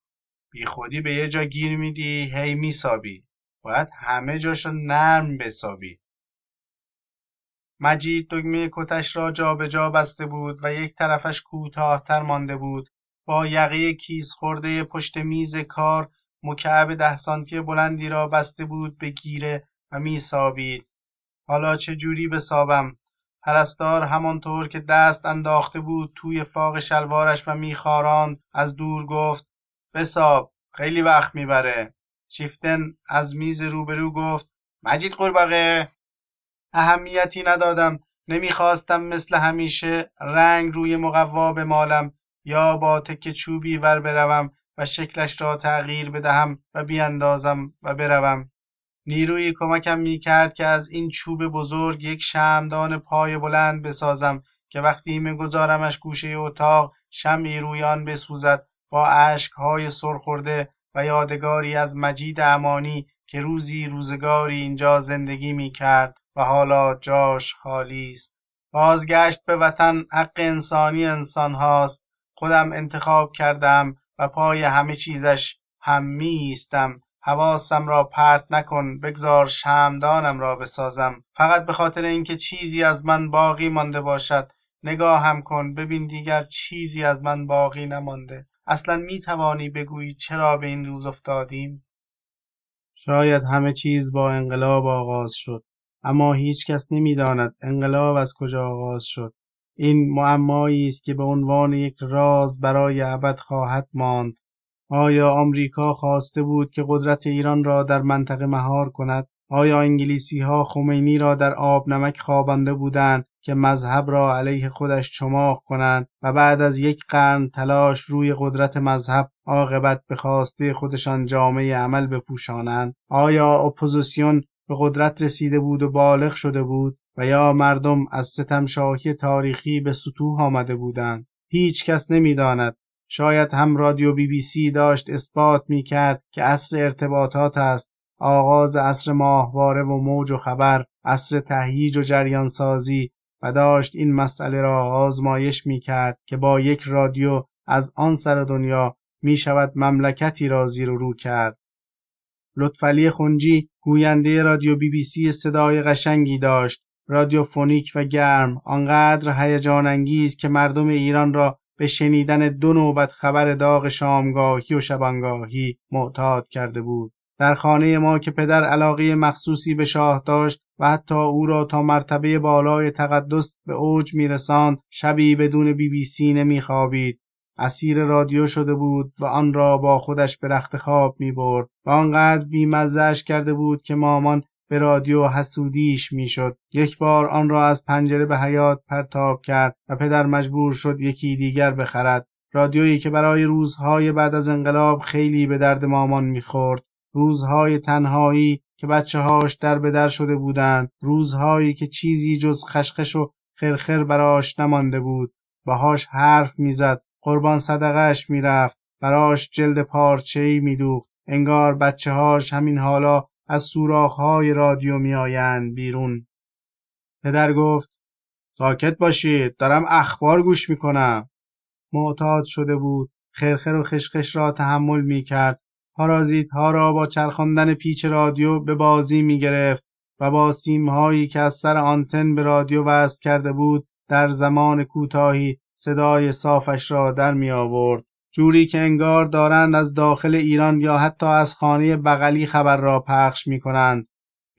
خودی به یه جا گیر میدی هی میسابی باید همه جاشو نرم بسابی مجید دکمه کتش را جابجا بسته بود و یک طرفش کوتاهتر مانده بود با یقه کیس خورده پشت میز کار مکعب ده سانتی بلندی را بسته بود به گیره و میسابید حالا چه جوری بسابم پرستار همانطور که دست انداخته بود توی فاق شلوارش و میخاراند از دور گفت بساب خیلی وقت میبره شیفتن از میز روبرو گفت مجید قورباغه اهمیتی ندادم نمیخواستم مثل همیشه رنگ روی مقوا بمالم یا با تک چوبی ور بروم و شکلش را تغییر بدهم و بیاندازم و بروم نیروی کمکم میکرد که از این چوب بزرگ یک شمدان پای بلند بسازم که وقتی میگذارمش گوشه اتاق شمعی روی آن بسوزد با اشکهای سرخورده و یادگاری از مجید امانی که روزی روزگاری اینجا زندگی میکرد و حالا جاش خالی است بازگشت به وطن حق انسانی انسان هاست خودم انتخاب کردم و پای همه چیزش هم می ایستم حواسم را پرت نکن بگذار شمدانم را بسازم فقط به خاطر اینکه چیزی از من باقی مانده باشد نگاهم کن ببین دیگر چیزی از من باقی نمانده اصلا می توانی بگویی چرا به این روز افتادیم شاید همه چیز با انقلاب آغاز شد اما هیچ هیچکس نمیداند انقلاب از کجا آغاز شد این معمایی است که به عنوان یک راز برای ابد خواهد ماند آیا آمریکا خواسته بود که قدرت ایران را در منطقه مهار کند آیا انگلیسی ها خمینی را در آب نمک خوابانده بودند که مذهب را علیه خودش چماق کنند و بعد از یک قرن تلاش روی قدرت مذهب عاقبت به خواسته خودشان جامعه عمل بپوشانند آیا اپوزیسیون به قدرت رسیده بود و بالغ شده بود و یا مردم از ستم شاهی تاریخی به سطوح آمده بودند هیچ کس نمیداند شاید هم رادیو بی بی سی داشت اثبات می کرد که اصر ارتباطات است آغاز اصر ماهواره و موج و خبر اصر تهییج و جریانسازی و داشت این مسئله را آزمایش می کرد که با یک رادیو از آن سر دنیا می شود مملکتی را زیر و رو کرد لطفعلی خنجی گوینده رادیو بی بی سی صدای قشنگی داشت رادیوفونیک و گرم آنقدر هیجان انگیز که مردم ایران را به شنیدن دو نوبت خبر داغ شامگاهی و شبانگاهی معتاد کرده بود در خانه ما که پدر علاقه مخصوصی به شاه داشت و حتی او را تا مرتبه بالای تقدس به اوج میرساند شبی بدون بی بی سی نمیخوابید اسیر رادیو شده بود و آن را با خودش به رخت خواب می برد و آنقدر بیمزهش کرده بود که مامان به رادیو حسودیش شد. یک بار آن را از پنجره به حیات پرتاب کرد و پدر مجبور شد یکی دیگر بخرد رادیویی که برای روزهای بعد از انقلاب خیلی به درد مامان میخورد روزهای تنهایی که بچه هاش در به در شده بودند روزهایی که چیزی جز خشخش و خرخر براش نمانده بود باهاش حرف میزد قربان صدقهاش میرفت براش جلد ای میدوخت انگار هاش همین حالا از های رادیو میآیند بیرون پدر گفت ساکت باشید دارم اخبار گوش میکنم معتاد شده بود خرخر و خشخش را تحمل میکرد ها را با چرخاندن پیچ رادیو به بازی میگرفت و با هایی که از سر آنتن به رادیو وصل کرده بود در زمان کوتاهی صدای صافش را در می آورد جوری که انگار دارند از داخل ایران یا حتی از خانه بغلی خبر را پخش می کنند.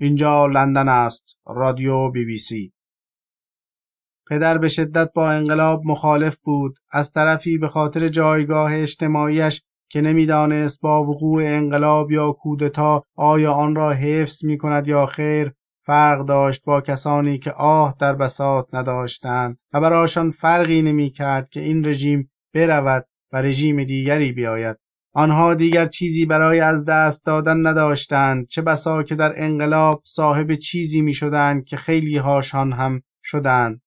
اینجا لندن است رادیو بی بی سی پدر به شدت با انقلاب مخالف بود از طرفی به خاطر جایگاه اجتماعیش که نمیدانست با وقوع انقلاب یا کودتا آیا آن را حفظ می کند یا خیر فرق داشت با کسانی که آه در بساط نداشتند و برایشان فرقی نمیکرد که این رژیم برود و رژیم دیگری بیاید آنها دیگر چیزی برای از دست دادن نداشتند چه بسا که در انقلاب صاحب چیزی می شدند که خیلی هاشان هم شدند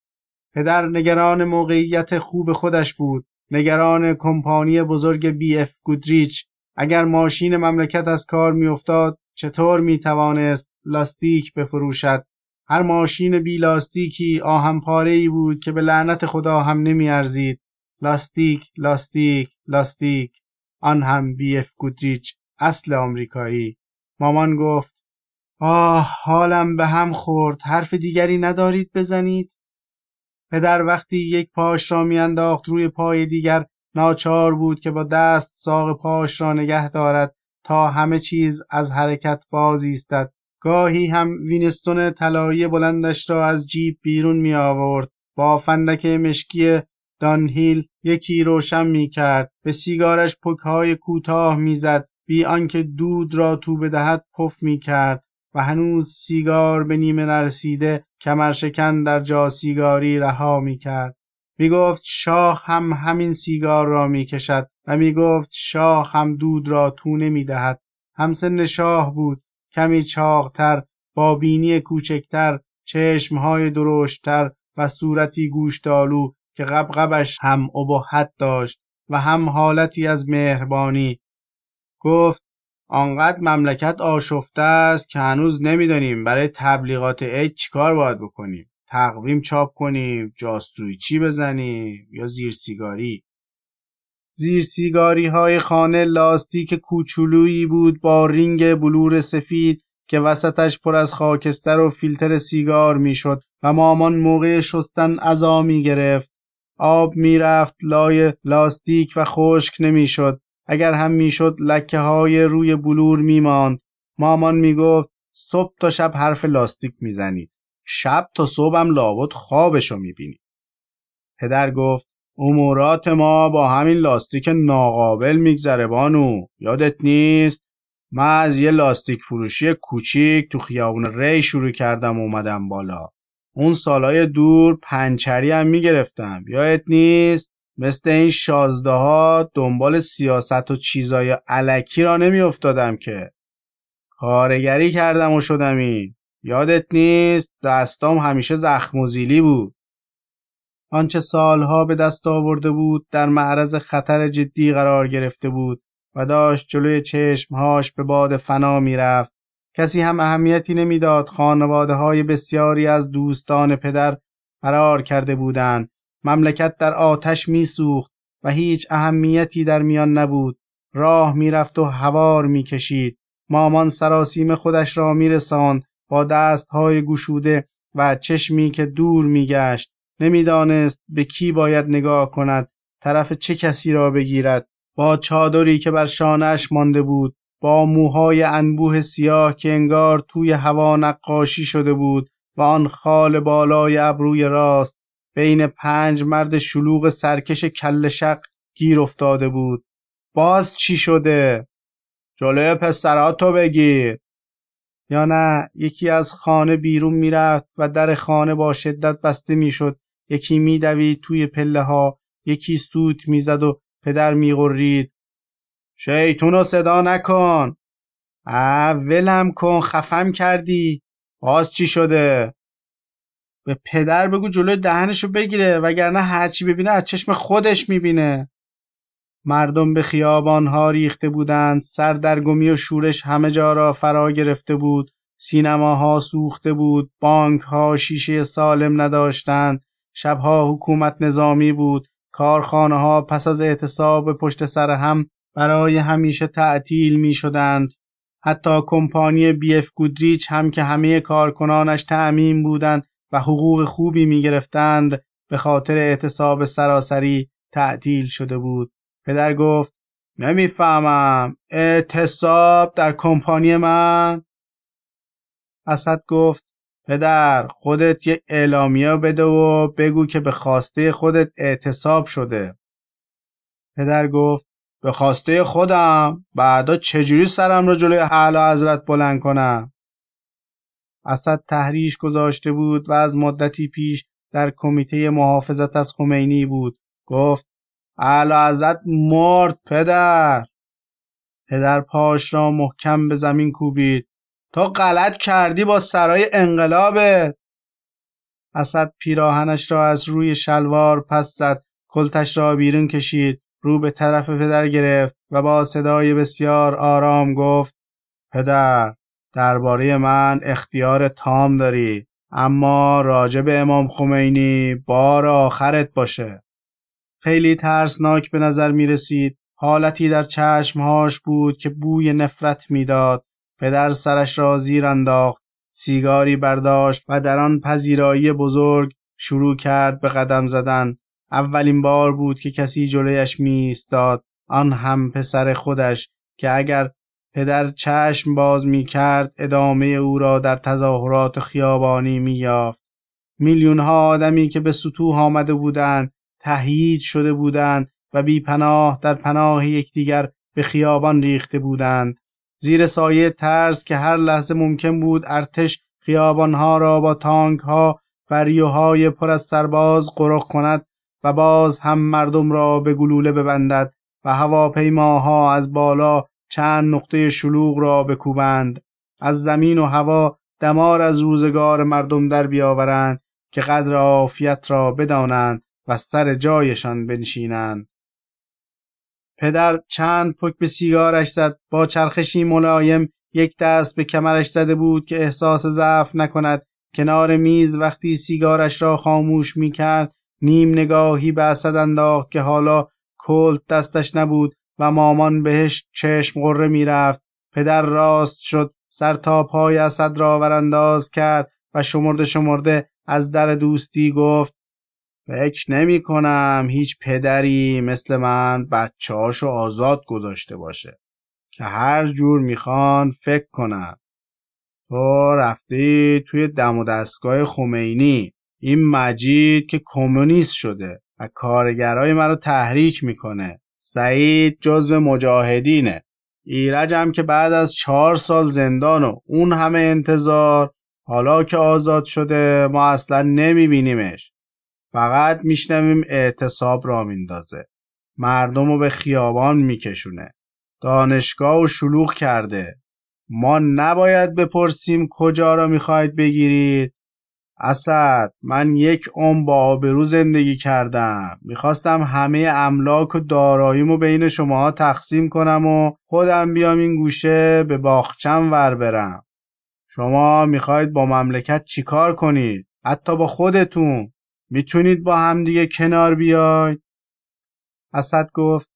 پدر نگران موقعیت خوب خودش بود نگران کمپانی بزرگ بی اف گودریچ اگر ماشین مملکت از کار میافتاد چطور می توانست لاستیک بفروشد هر ماشین بی لاستیکی آهم ای بود که به لعنت خدا هم نمیارزید لاستیک لاستیک لاستیک آن هم بی اف گودریچ اصل آمریکایی مامان گفت آه حالم به هم خورد حرف دیگری ندارید بزنید پدر وقتی یک پاش را میانداخت روی پای دیگر ناچار بود که با دست ساق پاش را نگه دارد تا همه چیز از حرکت باز ایستد گاهی هم وینستون طلایی بلندش را از جیب بیرون می آورد با فندک مشکی دانهیل یکی روشن می کرد به سیگارش پکهای کوتاه میزد بی آنکه دود را تو بدهد پف می کرد و هنوز سیگار به نیمه نرسیده شکن در جا سیگاری رها می کرد می گفت شاه هم همین سیگار را می کشد و می گفت شاه هم دود را تو نمی دهد همسن شاه بود کمی چاقتر، با بینی کوچکتر، چشمهای درشتتر و صورتی گوشتالو که غبغبش هم ابهت داشت و هم حالتی از مهربانی گفت آنقدر مملکت آشفته است که هنوز نمیدانیم برای تبلیغات عید چیکار باید بکنیم تقویم چاپ کنیم چی بزنیم یا زیرسیگاری؟ زیر سیگاری های خانه لاستیک کوچولویی بود با رینگ بلور سفید که وسطش پر از خاکستر و فیلتر سیگار میشد و مامان موقع شستن عذا می گرفت. آب میرفت لای لاستیک و خشک نمیشد. اگر هم میشد لکه های روی بلور میماند. مامان میگفت صبح تا شب حرف لاستیک میزنی. شب تا صبحم لابد خوابشو میبینی. پدر گفت امورات ما با همین لاستیک ناقابل میگذره بانو یادت نیست من از یه لاستیک فروشی کوچیک تو خیابون ری شروع کردم اومدم بالا اون سالای دور پنچری هم میگرفتم یادت نیست مثل این شازده ها دنبال سیاست و چیزای علکی را نمیافتادم که کارگری کردم و شدم این یادت نیست دستام همیشه زخم و زیلی بود آنچه سالها به دست آورده بود در معرض خطر جدی قرار گرفته بود و داشت جلوی چشمهاش به باد فنا میرفت کسی هم اهمیتی نمیداد خانواده های بسیاری از دوستان پدر فرار کرده بودند مملکت در آتش میسوخت و هیچ اهمیتی در میان نبود راه میرفت و هوار میکشید مامان سراسیم خودش را میرساند با دستهای گشوده و چشمی که دور میگشت نمیدانست به کی باید نگاه کند طرف چه کسی را بگیرد با چادری که بر شانش مانده بود با موهای انبوه سیاه که انگار توی هوا نقاشی شده بود و آن خال بالای ابروی راست بین پنج مرد شلوغ سرکش کل شق گیر افتاده بود باز چی شده جلوی پسراتو تو بگیر یا نه یکی از خانه بیرون میرفت و در خانه با شدت بسته میشد یکی میدوید توی پله ها یکی سوت میزد و پدر میغرید رو صدا نکن اولم کن خفم کردی باز چی شده به پدر بگو جلوی دهنشو بگیره وگرنه هرچی ببینه از چشم خودش میبینه مردم به خیابان ها ریخته بودند سردرگمی و شورش همه جا را فرا گرفته بود سینماها سوخته بود بانک ها شیشه سالم نداشتند شبها حکومت نظامی بود کارخانه ها پس از اعتصاب پشت سر هم برای همیشه تعطیل می شدند. حتی کمپانی بی اف گودریچ هم که همه کارکنانش تعمین بودند و حقوق خوبی می گرفتند به خاطر اعتصاب سراسری تعطیل شده بود. پدر گفت نمیفهمم اعتصاب در کمپانی من؟ اسد گفت پدر خودت یک اعلامیه بده و بگو که به خواسته خودت اعتصاب شده پدر گفت به خواسته خودم بعدا چجوری سرم را جلوی اعلی حضرت بلند کنم اسد تحریش گذاشته بود و از مدتی پیش در کمیته محافظت از خمینی بود گفت اعلی حضرت مرد پدر پدر پاش را محکم به زمین کوبید تا غلط کردی با سرای انقلابه اسد پیراهنش را از روی شلوار پس زد کلتش را بیرون کشید رو به طرف پدر گرفت و با صدای بسیار آرام گفت پدر درباره من اختیار تام داری اما راجب امام خمینی بار آخرت باشه خیلی ترسناک به نظر می رسید حالتی در چشمهاش بود که بوی نفرت میداد پدر سرش را زیر انداخت سیگاری برداشت و در آن پذیرایی بزرگ شروع کرد به قدم زدن اولین بار بود که کسی جلویش می ایستاد آن هم پسر خودش که اگر پدر چشم باز می کرد ادامه او را در تظاهرات خیابانی می یافت میلیون ها آدمی که به سطوح آمده بودند تهیید شده بودند و بی پناه در پناه یکدیگر به خیابان ریخته بودند زیر سایه ترس که هر لحظه ممکن بود ارتش خیابانها را با تانکها و ریوهای پر از سرباز قرق کند و باز هم مردم را به گلوله ببندد و هواپیماها از بالا چند نقطه شلوغ را بکوبند از زمین و هوا دمار از روزگار مردم در بیاورند که قدر عافیت را بدانند و سر جایشان بنشینند پدر چند پک به سیگارش زد با چرخشی ملایم یک دست به کمرش زده بود که احساس ضعف نکند کنار میز وقتی سیگارش را خاموش میکرد نیم نگاهی به اسد انداخت که حالا کلت دستش نبود و مامان بهش چشم قره میرفت پدر راست شد سر تا پای اسد را ورانداز کرد و شمرده شمرده از در دوستی گفت فکر نمی کنم هیچ پدری مثل من بچه آزاد گذاشته باشه که هر جور میخوان فکر کنم تو رفتی توی دم و دستگاه خمینی این مجید که کمونیست شده و کارگرای رو تحریک میکنه سعید جزو مجاهدینه ایرجم که بعد از چهار سال زندان و اون همه انتظار حالا که آزاد شده ما اصلا بینیمش فقط میشنویم اعتصاب را میندازه مردم رو به خیابان میکشونه دانشگاه و شلوغ کرده ما نباید بپرسیم کجا را میخواهید بگیرید اسد من یک عمر با آبرو زندگی کردم میخواستم همه املاک و و بین شماها تقسیم کنم و خودم بیام این گوشه به باخچم ور برم شما میخواهید با مملکت چیکار کنید حتی با خودتون میتونید با دیگه کنار بیاید؟ اسد گفت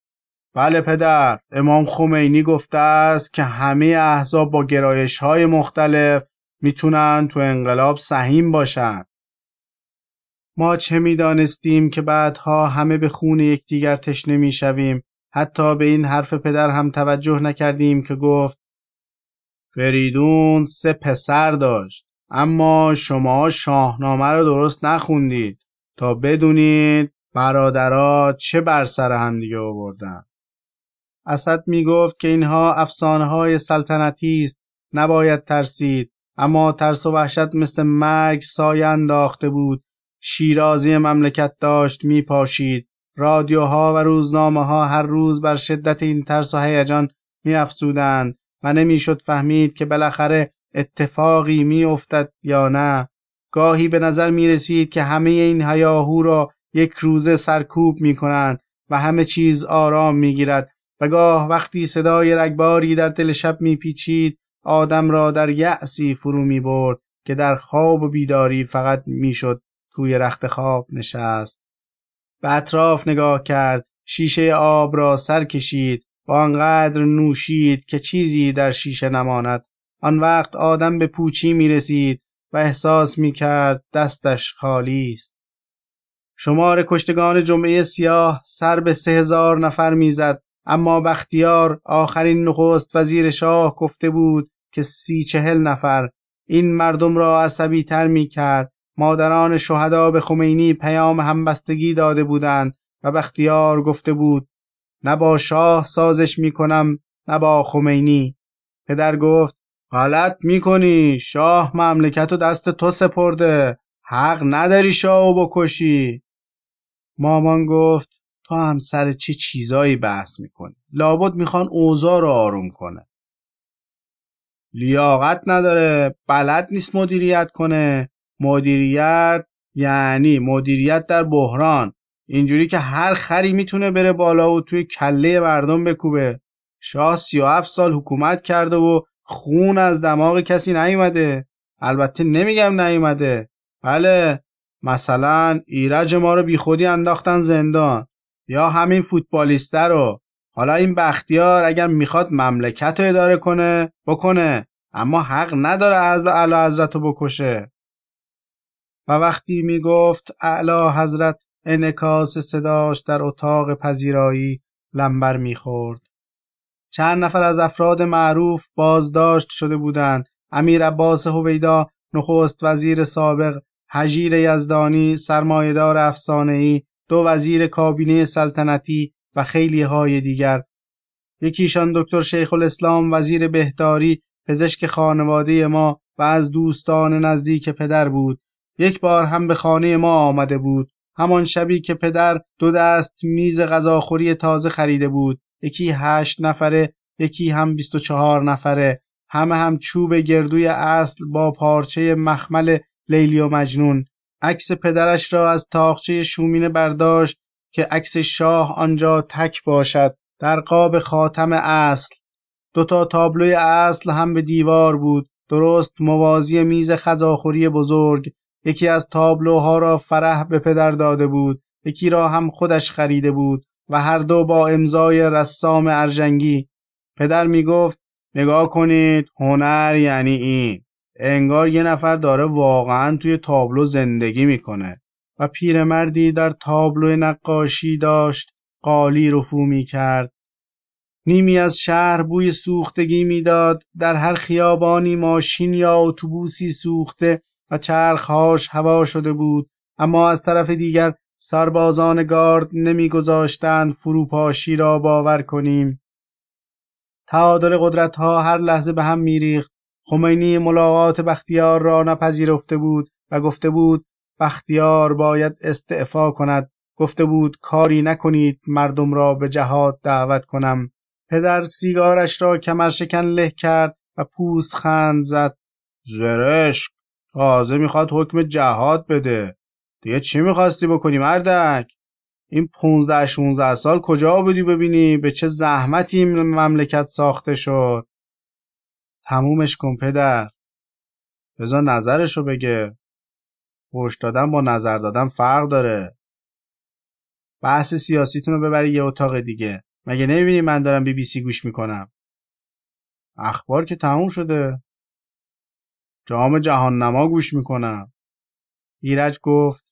بله پدر امام خمینی گفته است که همه احزاب با گرایش های مختلف میتونن تو انقلاب سهیم باشن ما چه میدانستیم که بعدها همه به خون یکدیگر تشنه میشویم حتی به این حرف پدر هم توجه نکردیم که گفت فریدون سه پسر داشت اما شما شاهنامه رو درست نخوندید تا بدونید برادرها چه بر سر دیگه آوردن اسد میگفت که اینها های سلطنتی است نباید ترسید اما ترس و وحشت مثل مرگ سایه انداخته بود شیرازی مملکت داشت میپاشید رادیوها و روزنامه ها هر روز بر شدت این ترس و هیجان میافزودند و نمیشد فهمید که بالاخره اتفاقی افتد یا نه گاهی به نظر می رسید که همه این هیاهو را یک روزه سرکوب می کنند و همه چیز آرام می گیرد و گاه وقتی صدای رگباری در دل شب می پیچید آدم را در یأسی فرو می برد که در خواب و بیداری فقط میشد توی رخت خواب نشست به اطراف نگاه کرد شیشه آب را سر کشید و آنقدر نوشید که چیزی در شیشه نماند آن وقت آدم به پوچی می رسید و احساس می کرد دستش خالی است. شمار کشتگان جمعه سیاه سر به سه هزار نفر زد اما بختیار آخرین نخست وزیر شاه گفته بود که سی چهل نفر این مردم را عصبی تر می کرد مادران شهدا به خمینی پیام همبستگی داده بودند و بختیار گفته بود نه با شاه سازش می کنم نه با خمینی پدر گفت غلط میکنی شاه مملکت و دست تو سپرده حق نداری شاه و بکشی مامان گفت تو هم سر چه چی چیزایی بحث میکنی لابد میخوان اوضاع رو آروم کنه لیاقت نداره بلد نیست مدیریت کنه مدیریت یعنی مدیریت در بحران اینجوری که هر خری میتونه بره بالا و توی کله مردم بکوبه شاه 37 سال حکومت کرده و خون از دماغ کسی نیومده البته نمیگم نیومده بله مثلا ایرج ما رو بیخودی انداختن زندان یا همین فوتبالیسته رو حالا این بختیار اگر میخواد مملکت رو اداره کنه بکنه اما حق نداره از اعلی حضرت رو بکشه و وقتی میگفت اعلی حضرت انکاس صداش در اتاق پذیرایی لمبر میخورد چند نفر از افراد معروف بازداشت شده بودند امیر عباس هویدا نخست وزیر سابق حجیر یزدانی سرمایهدار افسانه‌ای دو وزیر کابینه سلطنتی و خیلی های دیگر یکیشان دکتر شیخ الاسلام وزیر بهداری پزشک خانواده ما و از دوستان نزدیک پدر بود یک بار هم به خانه ما آمده بود همان شبی که پدر دو دست میز غذاخوری تازه خریده بود یکی هشت نفره یکی هم بیست و چهار نفره همه هم چوب گردوی اصل با پارچه مخمل لیلی و مجنون عکس پدرش را از تاخچه شومینه برداشت که عکس شاه آنجا تک باشد در قاب خاتم اصل دوتا تابلوی اصل هم به دیوار بود درست موازی میز خزاخوری بزرگ یکی از تابلوها را فرح به پدر داده بود یکی را هم خودش خریده بود و هر دو با امضای رسام ارجنگی پدر میگفت نگاه کنید هنر یعنی این انگار یه نفر داره واقعا توی تابلو زندگی میکنه و پیرمردی در تابلو نقاشی داشت قالی رفو کرد نیمی از شهر بوی سوختگی میداد در هر خیابانی ماشین یا اتوبوسی سوخته و چرخهاش هوا شده بود اما از طرف دیگر سربازان گارد نمیگذاشتند فروپاشی را باور کنیم تعادل ها هر لحظه به هم میریخت خمینی ملاقات بختیار را نپذیرفته بود و گفته بود بختیار باید استعفا کند گفته بود کاری نکنید مردم را به جهاد دعوت کنم پدر سیگارش را کمرشکن له کرد و پوس خند زد زرشک تازه میخواد حکم جهاد بده دیگه چی میخواستی بکنی مردک این 15 16 سال کجا بودی ببینی به چه زحمتی این مملکت ساخته شد تمومش کن پدر بذار نظرشو بگه فوش دادن با نظر دادن فرق داره بحث سیاسیتون رو ببری یه اتاق دیگه مگه نمیبینی من دارم بی بی سی گوش میکنم اخبار که تموم شده جام جهان نما گوش میکنم ایرج گفت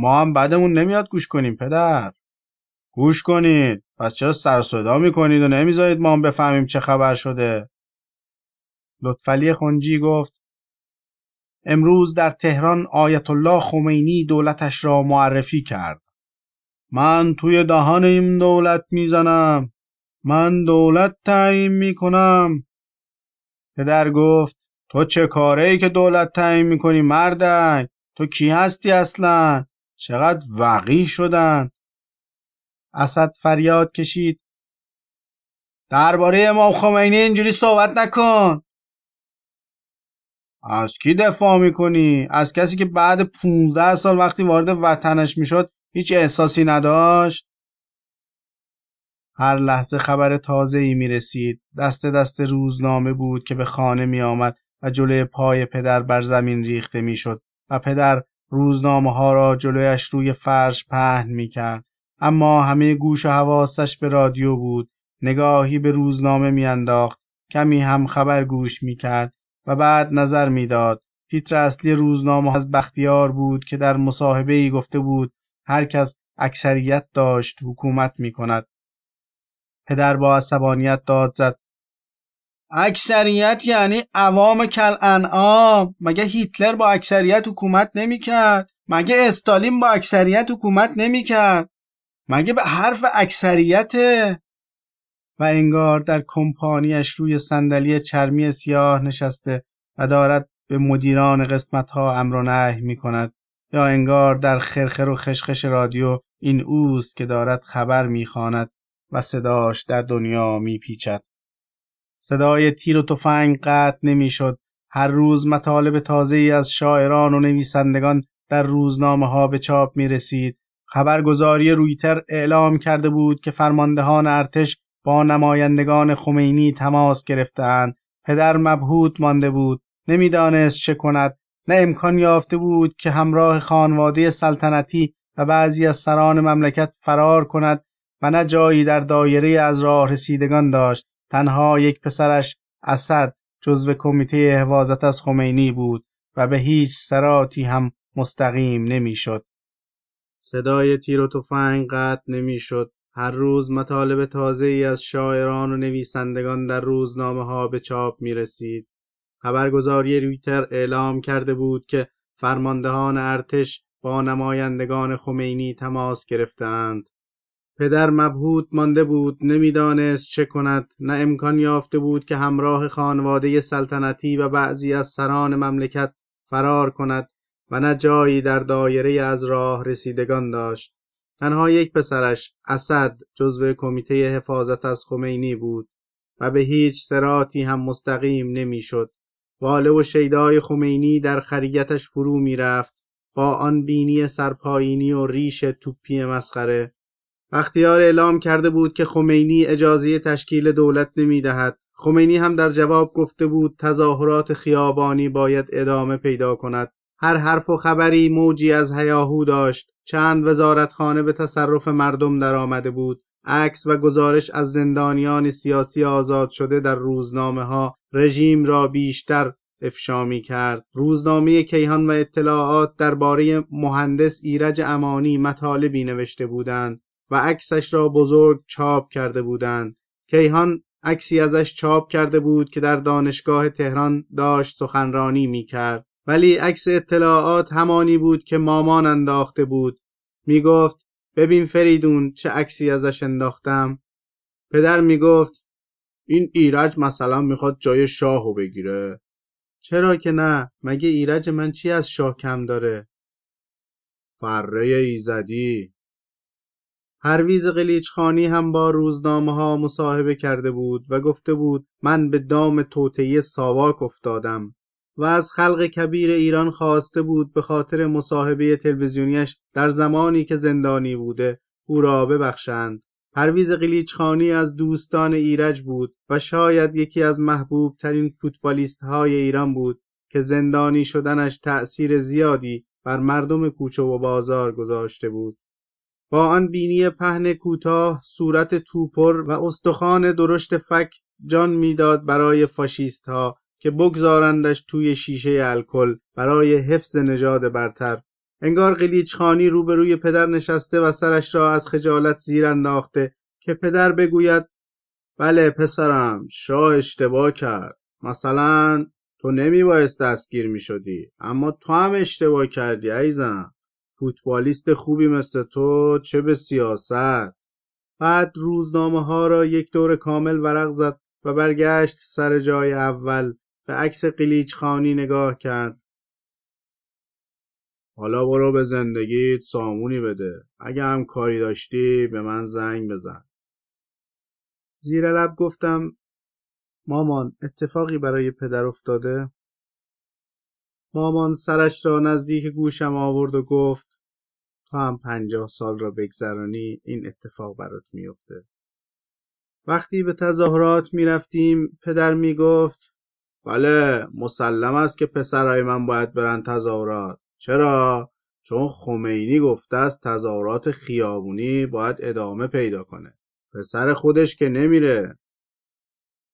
ما هم بدمون نمیاد گوش کنیم پدر گوش کنید پس چرا سر صدا میکنید و نمیذارید ما هم بفهمیم چه خبر شده لطفلی خنجی گفت امروز در تهران آیت الله خمینی دولتش را معرفی کرد من توی دهان این دولت میزنم من دولت تعیین میکنم پدر گفت تو چه کاره ای که دولت تعیین میکنی مردک تو کی هستی اصلا چقدر وقی شدن اسد فریاد کشید درباره امام خمینی اینجوری صحبت نکن از کی دفاع میکنی؟ از کسی که بعد 15 سال وقتی وارد وطنش میشد هیچ احساسی نداشت؟ هر لحظه خبر تازه ای می رسید. دست دست روزنامه بود که به خانه می و جلوی پای پدر بر زمین ریخته می و پدر روزنامه ها را جلویش روی فرش پهن می کرد. اما همه گوش و حواسش به رادیو بود. نگاهی به روزنامه انداخت کمی هم خبر گوش میکرد و بعد نظر میداد تیتر اصلی روزنامه از بختیار بود که در مصاحبه ای گفته بود هر کس اکثریت داشت حکومت می کند. پدر با عصبانیت داد زد اکثریت یعنی عوام کل انعام مگه هیتلر با اکثریت حکومت کرد؟ مگه استالین با اکثریت حکومت نمیکرد مگه به حرف اکثریت و انگار در کمپانیش روی صندلی چرمی سیاه نشسته و دارد به مدیران قسمت ها امر و نهی می کند یا انگار در خرخر و خشخش رادیو این اوست که دارد خبر میخواند و صداش در دنیا میپیچد صدای تیر و تفنگ قطع نمیشد هر روز مطالب تازه از شاعران و نویسندگان در روزنامه ها به چاپ می رسید. خبرگزاری رویتر اعلام کرده بود که فرماندهان ارتش با نمایندگان خمینی تماس گرفتند. پدر مبهوت مانده بود. نمیدانست چه کند. نه امکان یافته بود که همراه خانواده سلطنتی و بعضی از سران مملکت فرار کند و نه جایی در دایره از راه رسیدگان داشت تنها یک پسرش اسد جزو کمیته حفاظت از خمینی بود و به هیچ سراتی هم مستقیم نمیشد. صدای تیر و تفنگ قطع نمیشد. هر روز مطالب تازه ای از شاعران و نویسندگان در روزنامه ها به چاپ می رسید. خبرگزاری رویتر اعلام کرده بود که فرماندهان ارتش با نمایندگان خمینی تماس گرفتند. پدر مبهوت مانده بود نمیدانست چه کند نه امکان یافته بود که همراه خانواده سلطنتی و بعضی از سران مملکت فرار کند و نه جایی در دایره از راه رسیدگان داشت تنها یک پسرش اسد جزو کمیته حفاظت از خمینی بود و به هیچ سراتی هم مستقیم نمیشد واله و شیدای خمینی در خریتش فرو میرفت با آن بینی سرپایینی و ریش توپی مسخره بختیار اعلام کرده بود که خمینی اجازه تشکیل دولت نمی دهد. خمینی هم در جواب گفته بود تظاهرات خیابانی باید ادامه پیدا کند. هر حرف و خبری موجی از هیاهو داشت. چند وزارتخانه به تصرف مردم آمده بود. عکس و گزارش از زندانیان سیاسی آزاد شده در روزنامه ها رژیم را بیشتر افشا می کرد روزنامه کیهان و اطلاعات درباره مهندس ایرج امانی مطالبی نوشته بودند و عکسش را بزرگ چاپ کرده بودند کیهان عکسی ازش چاپ کرده بود که در دانشگاه تهران داشت سخنرانی می کرد ولی عکس اطلاعات همانی بود که مامان انداخته بود می گفت ببین فریدون چه عکسی ازش انداختم پدر می گفت این ایرج مثلا میخواد جای شاهو بگیره چرا که نه مگه ایرج من چی از شاه کم داره فره ایزدی پرویز قلیچخانی هم با روزنامه ها مصاحبه کرده بود و گفته بود من به دام توطعه ساواک افتادم و از خلق کبیر ایران خواسته بود به خاطر مصاحبه تلویزیونیش در زمانی که زندانی بوده او را ببخشند پرویز قلیچخانی از دوستان ایرج بود و شاید یکی از محبوب ترین فوتبالیست های ایران بود که زندانی شدنش تأثیر زیادی بر مردم کوچه و بازار گذاشته بود با آن بینی پهن کوتاه صورت توپر و استخوان درشت فک جان میداد برای فاشیست ها که بگذارندش توی شیشه الکل برای حفظ نژاد برتر انگار قلیچخانی روبروی پدر نشسته و سرش را از خجالت زیر انداخته که پدر بگوید بله پسرم شاه اشتباه کرد مثلا تو نمی دستگیر می شدی اما تو هم اشتباه کردی عیزم فوتبالیست خوبی مثل تو چه به سیاست بعد روزنامه ها را یک دور کامل ورق زد و برگشت سر جای اول به عکس قلیچ خانی نگاه کرد حالا برو به زندگیت سامونی بده اگه هم کاری داشتی به من زنگ بزن زیر لب گفتم مامان اتفاقی برای پدر افتاده مامان سرش را نزدیک گوشم آورد و گفت تو هم پنجاه سال را بگذرانی این اتفاق برات میفته. وقتی به تظاهرات میرفتیم پدر میگفت بله مسلم است که پسرای من باید برن تظاهرات چرا چون خمینی گفته است تظاهرات خیابونی باید ادامه پیدا کنه پسر خودش که نمیره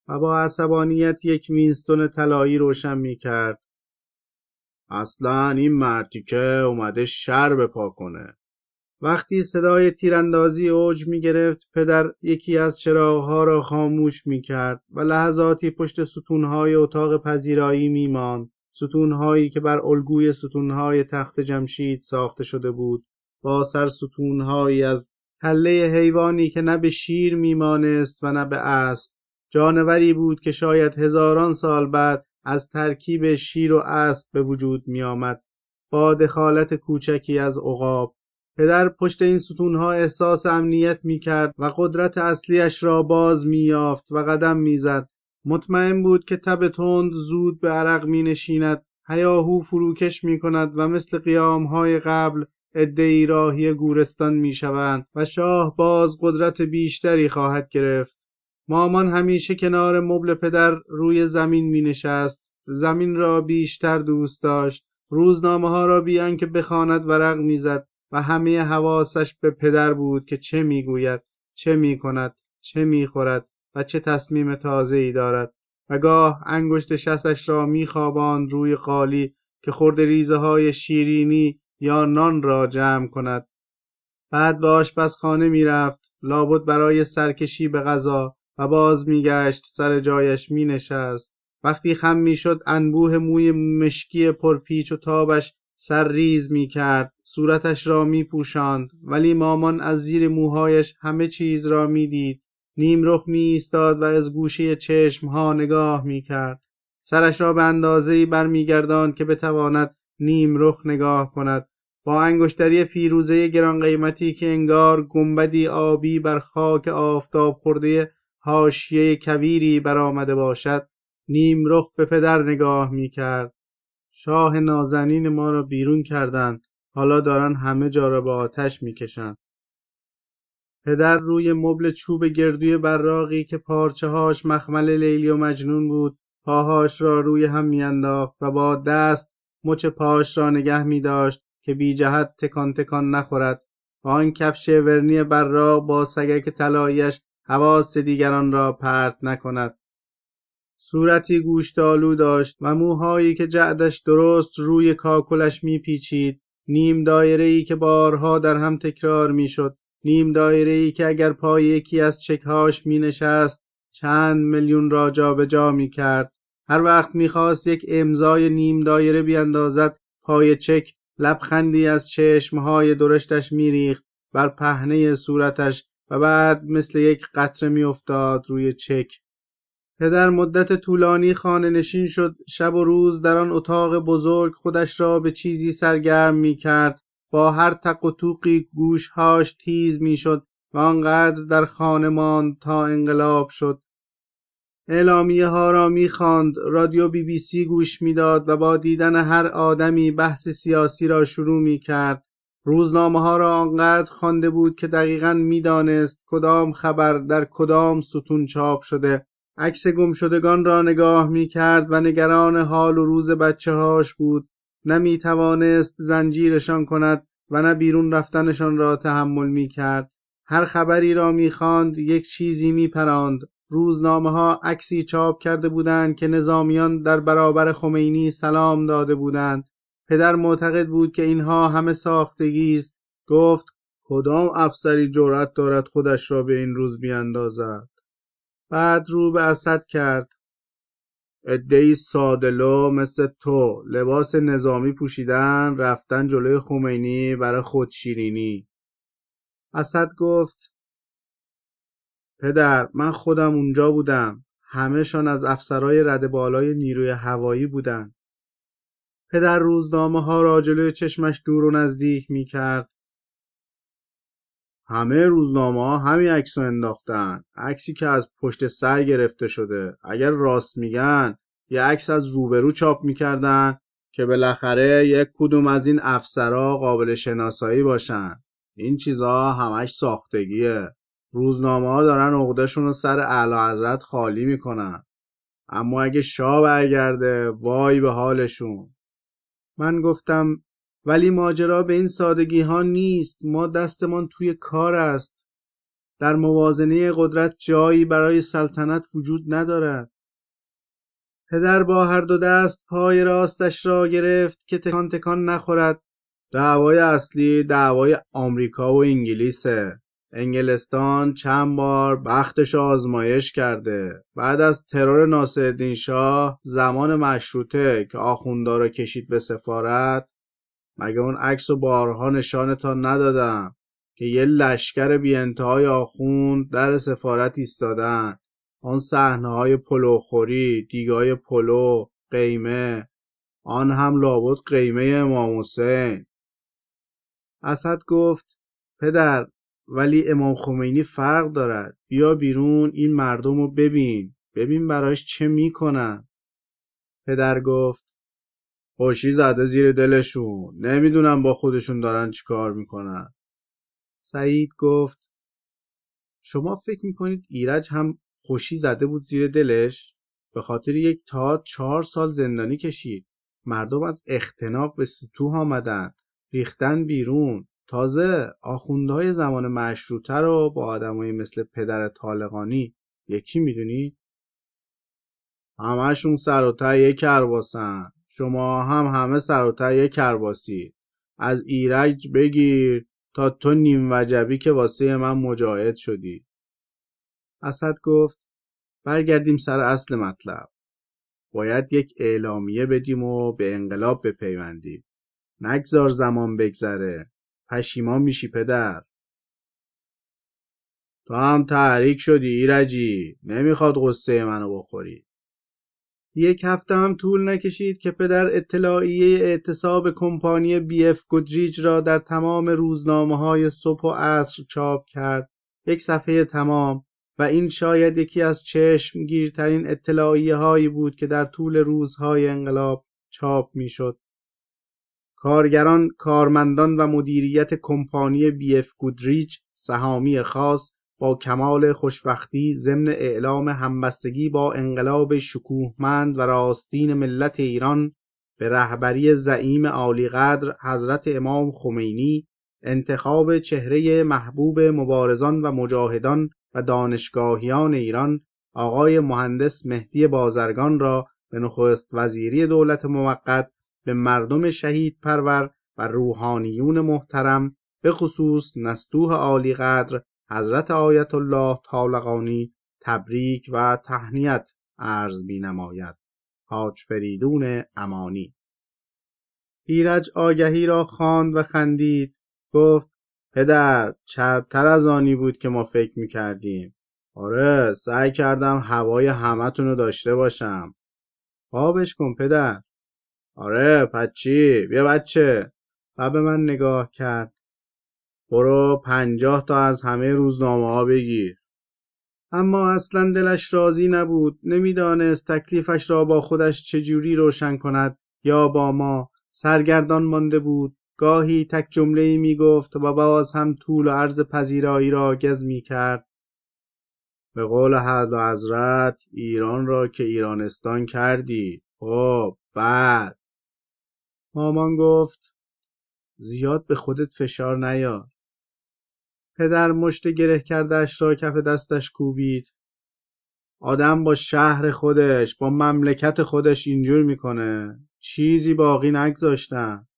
و با عصبانیت یک وینستون طلایی روشن میکرد اصلا این مردی که اومده شر پا کنه وقتی صدای تیراندازی اوج می گرفت پدر یکی از چراغها را خاموش می کرد و لحظاتی پشت ستونهای اتاق پذیرایی می ماند ستونهایی که بر الگوی ستونهای تخت جمشید ساخته شده بود با سر ستونهایی از حله حیوانی که نه به شیر میمانست و نه به اسب جانوری بود که شاید هزاران سال بعد از ترکیب شیر و اسب به وجود می آمد با دخالت کوچکی از عقاب پدر پشت این ستونها احساس امنیت می کرد و قدرت اصلیش را باز می یافت و قدم می زد. مطمئن بود که تب تند زود به عرق می نشیند هیاهو فروکش می کند و مثل قیام های قبل ادهی راهی گورستان می شوند و شاه باز قدرت بیشتری خواهد گرفت مامان همیشه کنار مبل پدر روی زمین می نشست. زمین را بیشتر دوست داشت. روزنامه ها را بیان که بخواند ورق زد و همه حواسش به پدر بود که چه گوید چه می کند چه خورد و چه تصمیم تازه ای دارد و گاه انگشت شستش را میخواباند روی قالی که خورد ریزه های شیرینی یا نان را جمع کند بعد به آشپزخانه رفت لابد برای سرکشی به غذا و باز میگشت سر جایش مینشست وقتی خم میشد انبوه موی مشکی پرپیچ و تابش سر ریز می کرد صورتش را می پوشند ولی مامان از زیر موهایش همه چیز را می دید نیم رخ می ایستاد و از گوشه چشم ها نگاه می کرد سرش را به اندازه بر می که بتواند نیم رخ نگاه کند با انگشتری فیروزه گران قیمتی که انگار گنبدی آبی بر خاک آفتاب خورده حاشیه کویری برآمده باشد نیم رخ به پدر نگاه می کرد. شاه نازنین ما را بیرون کردند حالا دارن همه جا را به آتش میکشند پدر روی مبل چوب گردوی براقی که پارچه هاش مخمل لیلی و مجنون بود پاهاش را روی هم میانداخت و با دست مچ پاش را نگه می داشت که بی جهت تکان تکان نخورد آن کفش ورنی براق با سگک طلاییش حواس دیگران را پرت نکند صورتی گوشتالو داشت و موهایی که جعدش درست روی کاکلش میپیچید نیم دایره ای که بارها در هم تکرار میشد نیم دایره ای که اگر پای یکی از چکهاش می نشست چند میلیون را جابجا جا می کرد هر وقت میخواست یک امضای نیم دایره بیاندازد پای چک لبخندی از چشمهای درشتش میریخت بر پهنه صورتش و بعد مثل یک قطره میافتاد روی چک پدر مدت طولانی خانه نشین شد شب و روز در آن اتاق بزرگ خودش را به چیزی سرگرم می کرد با هر تق و توقی گوشهاش تیز می شد و آنقدر در خانه ماند تا انقلاب شد اعلامیه ها را می خاند رادیو بی بی سی گوش می داد و با دیدن هر آدمی بحث سیاسی را شروع می کرد ها را آنقدر خوانده بود که دقیقا میدانست کدام خبر در کدام ستون چاپ شده عکس گمشدگان را نگاه کرد و نگران حال و روز بچه هاش بود نمی توانست زنجیرشان کند و نه بیرون رفتنشان را تحمل کرد. هر خبری را میخواند یک چیزی می پراند. روزنامه ها عکسی چاپ کرده بودند که نظامیان در برابر خمینی سلام داده بودند پدر معتقد بود که اینها همه ساختگی است گفت کدام افسری جرأت دارد خودش را به این روز بیاندازد بعد رو به اسد کرد عدهای سادلو مثل تو لباس نظامی پوشیدن رفتن جلوی خمینی برای خودشیرینی اسد گفت پدر من خودم اونجا بودم همهشان از افسرای رده بالای نیروی هوایی بودند. پدر ها را جلوی چشمش دور و نزدیک می کرد. همه روزنامه ها همین عکس رو انداختن عکسی که از پشت سر گرفته شده اگر راست میگن یه عکس از روبرو چاپ میکردن که بالاخره یک کدوم از این افسرها قابل شناسایی باشن این چیزها همش ساختگیه روزنامه ها دارن عقدهشون رو سر اعلی خالی میکنن اما اگه شاه برگرده وای به حالشون من گفتم ولی ماجرا به این سادگی ها نیست ما دستمان توی کار است در موازنه قدرت جایی برای سلطنت وجود ندارد پدر با هر دو دست پای راستش را گرفت که تکان تکان نخورد دعوای اصلی دعوای آمریکا و انگلیسه انگلستان چند بار بختش آزمایش کرده بعد از ترور ناصرالدین شاه زمان مشروطه که آخوندا را کشید به سفارت مگه اون عکس و بارها نشانتان ندادم که یه لشکر بی انتهای آخوند در سفارت ایستادن آن صحنه های پلوخوری دیگای پلو قیمه آن هم لابد قیمه امام حسین اسد گفت پدر ولی امام خمینی فرق دارد بیا بیرون این مردم رو ببین ببین براش چه میکنن پدر گفت خوشی زده زیر دلشون نمیدونم با خودشون دارن چیکار میکنن سعید گفت شما فکر میکنید ایرج هم خوشی زده بود زیر دلش به خاطر یک تا چهار سال زندانی کشید مردم از اختناق به ستوه آمدن ریختن بیرون تازه آخوندهای زمان مشروطه رو با آدمایی مثل پدر طالقانی یکی میدونی؟ همشون سر و ته یک کرباسن شما هم همه سر و ته یک کرباسی از ایرج بگیر تا تو نیم وجبی که واسه من مجاهد شدی اسد گفت برگردیم سر اصل مطلب باید یک اعلامیه بدیم و به انقلاب بپیوندیم نگذار زمان بگذره پشیمان میشی پدر تو هم تحریک شدی ایرجی نمیخواد قصه منو بخوری یک هفته هم طول نکشید که پدر اطلاعیه اعتصاب کمپانی بی اف گودریج را در تمام روزنامه های صبح و عصر چاپ کرد یک صفحه تمام و این شاید یکی از چشمگیرترین اطلاعیه هایی بود که در طول روزهای انقلاب چاپ میشد کارگران، کارمندان و مدیریت کمپانی اف گودریچ سهامی خاص با کمال خوشبختی ضمن اعلام همبستگی با انقلاب شکوهمند و راستین ملت ایران به رهبری زعیم عالیقدر حضرت امام خمینی انتخاب چهره محبوب مبارزان و مجاهدان و دانشگاهیان ایران آقای مهندس مهدی بازرگان را به نخست وزیری دولت موقت به مردم شهید پرور و روحانیون محترم به خصوص نستوه عالی قدر حضرت آیت الله طالقانی تبریک و تهنیت عرض می نماید. حاج فریدون امانی ایرج آگهی را خواند و خندید گفت پدر چربتر از آنی بود که ما فکر می کردیم. آره سعی کردم هوای همتون رو داشته باشم. آبش کن پدر آره پچی بیا بچه و به من نگاه کرد برو پنجاه تا از همه روزنامه ها بگیر اما اصلا دلش راضی نبود نمیدانست تکلیفش را با خودش چجوری روشن کند یا با ما سرگردان مانده بود گاهی تک جمله می گفت و باز هم طول و عرض پذیرایی را گز می کرد به قول هر و حضرت ایران را که ایرانستان کردی خب بعد مامان گفت زیاد به خودت فشار نیار پدر مشت گره کردش را کف دستش کوبید آدم با شهر خودش با مملکت خودش اینجور میکنه چیزی باقی نگذاشتم.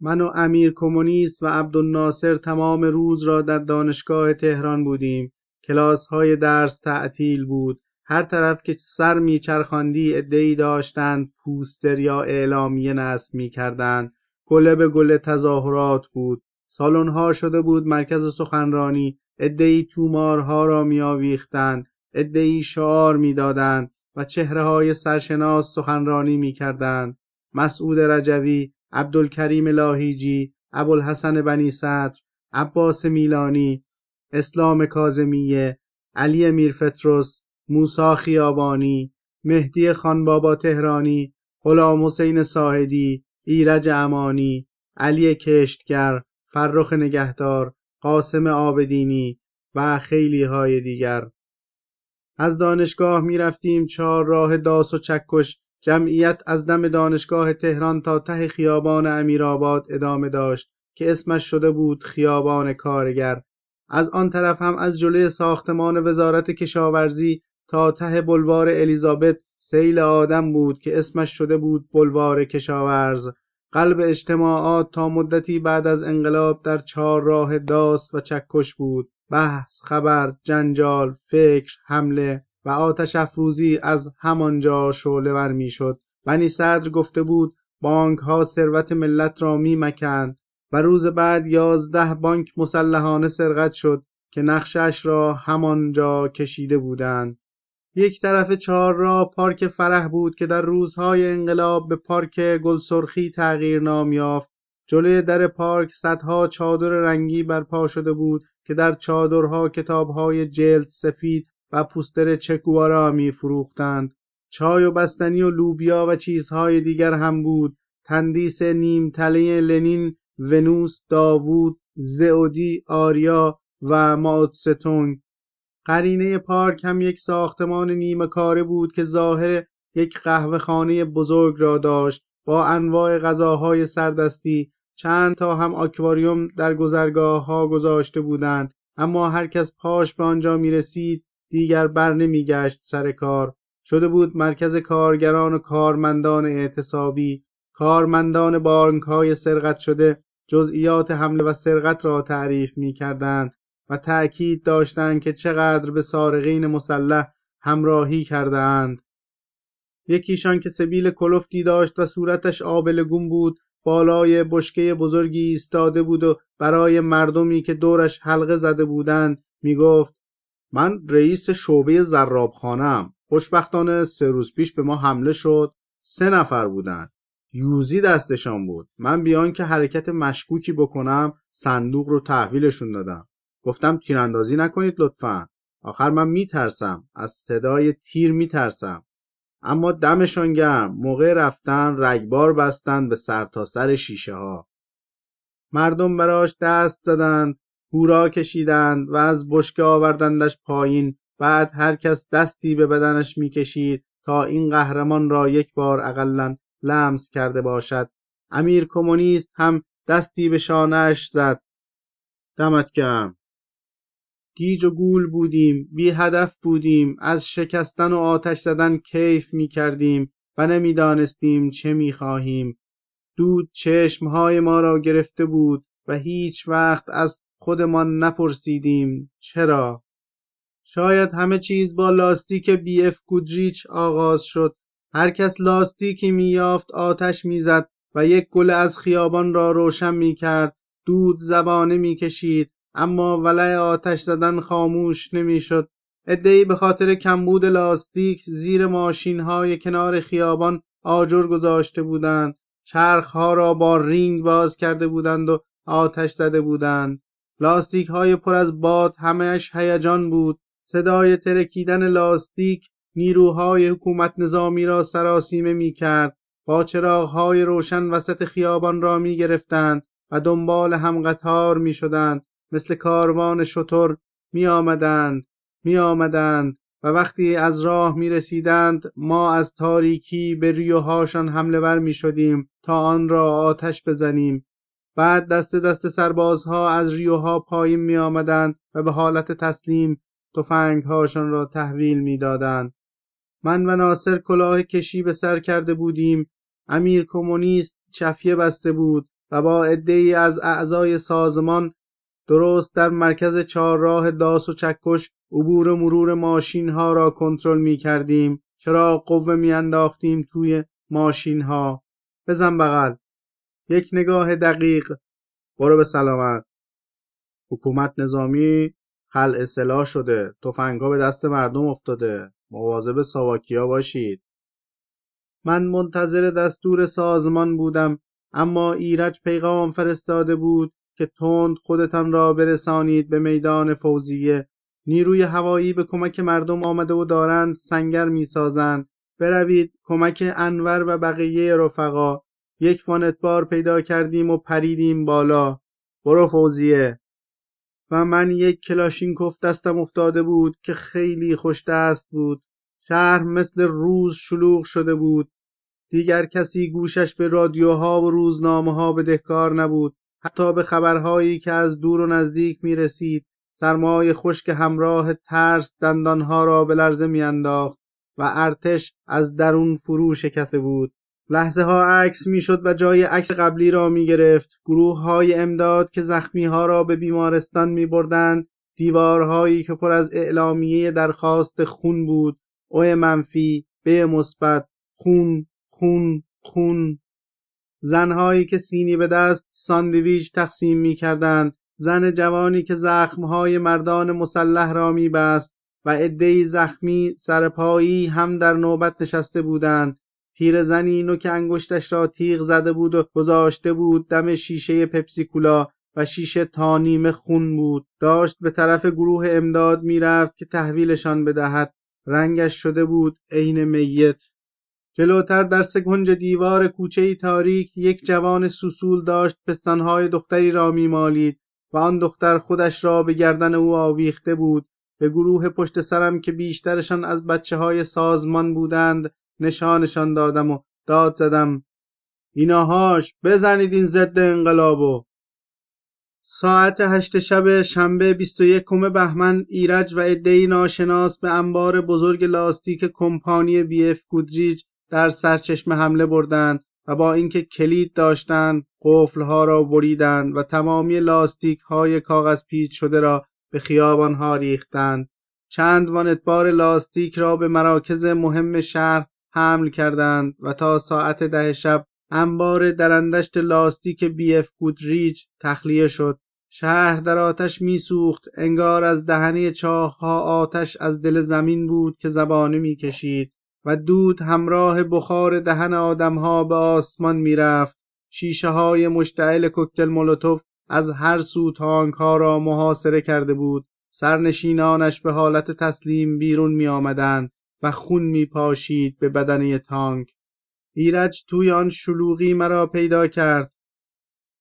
من و امیر کمونیست و عبدالناصر تمام روز را در دانشگاه تهران بودیم کلاس های درس تعطیل بود هر طرف که سر میچرخاندی ادهی داشتند پوستر یا اعلامیه نصب میکردند گله به گله تظاهرات بود ها شده بود مرکز سخنرانی عدهای تومارها را میآویختند عدهای شعار میدادند و چهره های سرشناس سخنرانی میکردند مسعود رجوی عبدالکریم لاهیجی ابوالحسن بنی صدر عباس میلانی اسلام کازمیه علی میرفتروس موسا خیابانی، مهدی خانبابا تهرانی، حسین ساهدی، ایرج امانی، علی کشتگر، فرخ نگهدار، قاسم آبدینی و خیلی های دیگر از دانشگاه می رفتیم چهار راه داس و چکش جمعیت از دم دانشگاه تهران تا ته خیابان امیرآباد ادامه داشت که اسمش شده بود خیابان کارگر از آن طرف هم از جلوی ساختمان وزارت کشاورزی تا ته بلوار الیزابت سیل آدم بود که اسمش شده بود بلوار کشاورز قلب اجتماعات تا مدتی بعد از انقلاب در چهار راه داس و چکش بود بحث خبر جنجال فکر حمله و آتش افروزی از همانجا شعله ور میشد بنی صدر گفته بود بانک ها ثروت ملت را می و روز بعد یازده بانک مسلحانه سرقت شد که نقشش را همانجا کشیده بودند یک طرف چهار را پارک فرح بود که در روزهای انقلاب به پارک گلسرخی تغییر نام یافت جلوی در پارک صدها چادر رنگی برپا شده بود که در چادرها کتابهای جلد سفید و پوستر چکوارا می فروختند. چای و بستنی و لوبیا و چیزهای دیگر هم بود. تندیس نیم تله لنین، ونوس، داوود، زئودی، آریا و ماوتستونگ قرینه پارک هم یک ساختمان نیمه کاره بود که ظاهر یک قهوه خانه بزرگ را داشت با انواع غذاهای سردستی چند تا هم آکواریوم در گذرگاه ها گذاشته بودند اما هر کس پاش به آنجا می رسید دیگر بر نمی گشت سر کار شده بود مرکز کارگران و کارمندان اعتصابی کارمندان بانک های سرقت شده جزئیات حمله و سرقت را تعریف می کردند و تأکید داشتند که چقدر به سارقین مسلح همراهی کرده اند. یکیشان که سبیل کلفتی داشت و صورتش آبلگون بود بالای بشکه بزرگی ایستاده بود و برای مردمی که دورش حلقه زده بودند میگفت من رئیس شعبه خانم. خوشبختانه سه روز پیش به ما حمله شد سه نفر بودند یوزی دستشان بود من بیان که حرکت مشکوکی بکنم صندوق رو تحویلشون دادم گفتم تیراندازی نکنید لطفا آخر من میترسم از صدای تیر میترسم اما دمشان گرم موقع رفتن رگبار بستند به سرتاسر سر شیشه ها مردم براش دست زدند هورا کشیدند و از بشکه آوردندش پایین بعد هر کس دستی به بدنش میکشید تا این قهرمان را یک بار اقلا لمس کرده باشد امیر کمونیست هم دستی به شانش زد دمت گرم گیج و گول بودیم بی هدف بودیم از شکستن و آتش زدن کیف می کردیم و نمیدانستیم چه می خواهیم دود چشمهای ما را گرفته بود و هیچ وقت از خودمان نپرسیدیم چرا شاید همه چیز با لاستیک بی اف گودریچ آغاز شد هر کس لاستیکی یافت آتش زد و یک گل از خیابان را روشن کرد. دود زبانه کشید. اما ولع آتش زدن خاموش نمیشد عدهای به خاطر کمبود لاستیک زیر ماشین های کنار خیابان آجر گذاشته بودند ها را با رینگ باز کرده بودند و آتش زده بودند لاستیک های پر از باد همهش هیجان بود صدای ترکیدن لاستیک نیروهای حکومت نظامی را سراسیمه می کرد با های روشن وسط خیابان را می گرفتند و دنبال هم قطار می شدند مثل کاروان شتر می آمدند و وقتی از راه می رسیدند ما از تاریکی به ریوهاشان حمله ور می شدیم تا آن را آتش بزنیم بعد دست دست سربازها از ریوها پایین می آمدند و به حالت تسلیم تفنگهاشان را تحویل می من و ناصر کلاه کشی به سر کرده بودیم امیر کمونیست چفیه بسته بود و با عده از اعضای سازمان درست در مرکز چهارراه داس و چکش عبور و مرور ماشین ها را کنترل می کردیم چرا قوه می انداختیم توی ماشین ها بزن بغل یک نگاه دقیق برو به سلامت حکومت نظامی حل اصلاح شده تفنگا به دست مردم افتاده مواظب ساواکیا باشید من منتظر دستور سازمان بودم اما ایرج پیغام فرستاده بود که تند خودتان را برسانید به میدان فوزیه نیروی هوایی به کمک مردم آمده و دارند سنگر میسازند بروید کمک انور و بقیه رفقا یک بار پیدا کردیم و پریدیم بالا برو فوزیه و من یک کلاشینکوف دستم افتاده بود که خیلی خوش دست بود شهر مثل روز شلوغ شده بود دیگر کسی گوشش به رادیوها و روزنامه ها بدهکار نبود حتی به خبرهایی که از دور و نزدیک می رسید سرمای خشک همراه ترس دندانها را به لرزه میانداخت و ارتش از درون فرو شکسته بود لحظه ها عکس میشد و جای عکس قبلی را می گرفت گروه های امداد که زخمی ها را به بیمارستان می بردن دیوارهایی که پر از اعلامیه درخواست خون بود او منفی به مثبت خون خون خون زنهایی که سینی به دست ساندویچ تقسیم می کردن زن جوانی که زخمهای مردان مسلح را می بست و عدهای زخمی سرپایی هم در نوبت نشسته بودند. پیر زنی که انگشتش را تیغ زده بود و گذاشته بود دم شیشه پپسیکولا و شیشه تا نیمه خون بود داشت به طرف گروه امداد میرفت که تحویلشان بدهد رنگش شده بود عین میت جلوتر در سه دیوار کوچه تاریک یک جوان سوسول داشت پستانهای دختری را میمالید و آن دختر خودش را به گردن او آویخته بود به گروه پشت سرم که بیشترشان از بچه های سازمان بودند نشانشان دادم و داد زدم ایناهاش بزنید این ضد انقلابو ساعت هشت شب شنبه 21 بهمن ایرج و ادهی ناشناس به انبار بزرگ لاستیک کمپانی بی اف گودریج در سرچشمه حمله بردند و با اینکه کلید داشتند قفلها را بریدند و تمامی لاستیک های کاغذ پیچ شده را به خیابان ها ریختند چند وانتبار لاستیک را به مراکز مهم شهر حمل کردند و تا ساعت ده شب انبار درندشت لاستیک بیف گودریج تخلیه شد شهر در آتش میسوخت انگار از دهنه چاه ها آتش از دل زمین بود که زبانه میکشید و دود همراه بخار دهن آدمها به آسمان میرفت شیشه های مشتعل کوکتل مولوتوف از هر سو تانک ها را محاصره کرده بود سرنشینانش به حالت تسلیم بیرون می آمدن و خون می پاشید به بدنه تانک ایرج توی آن شلوغی مرا پیدا کرد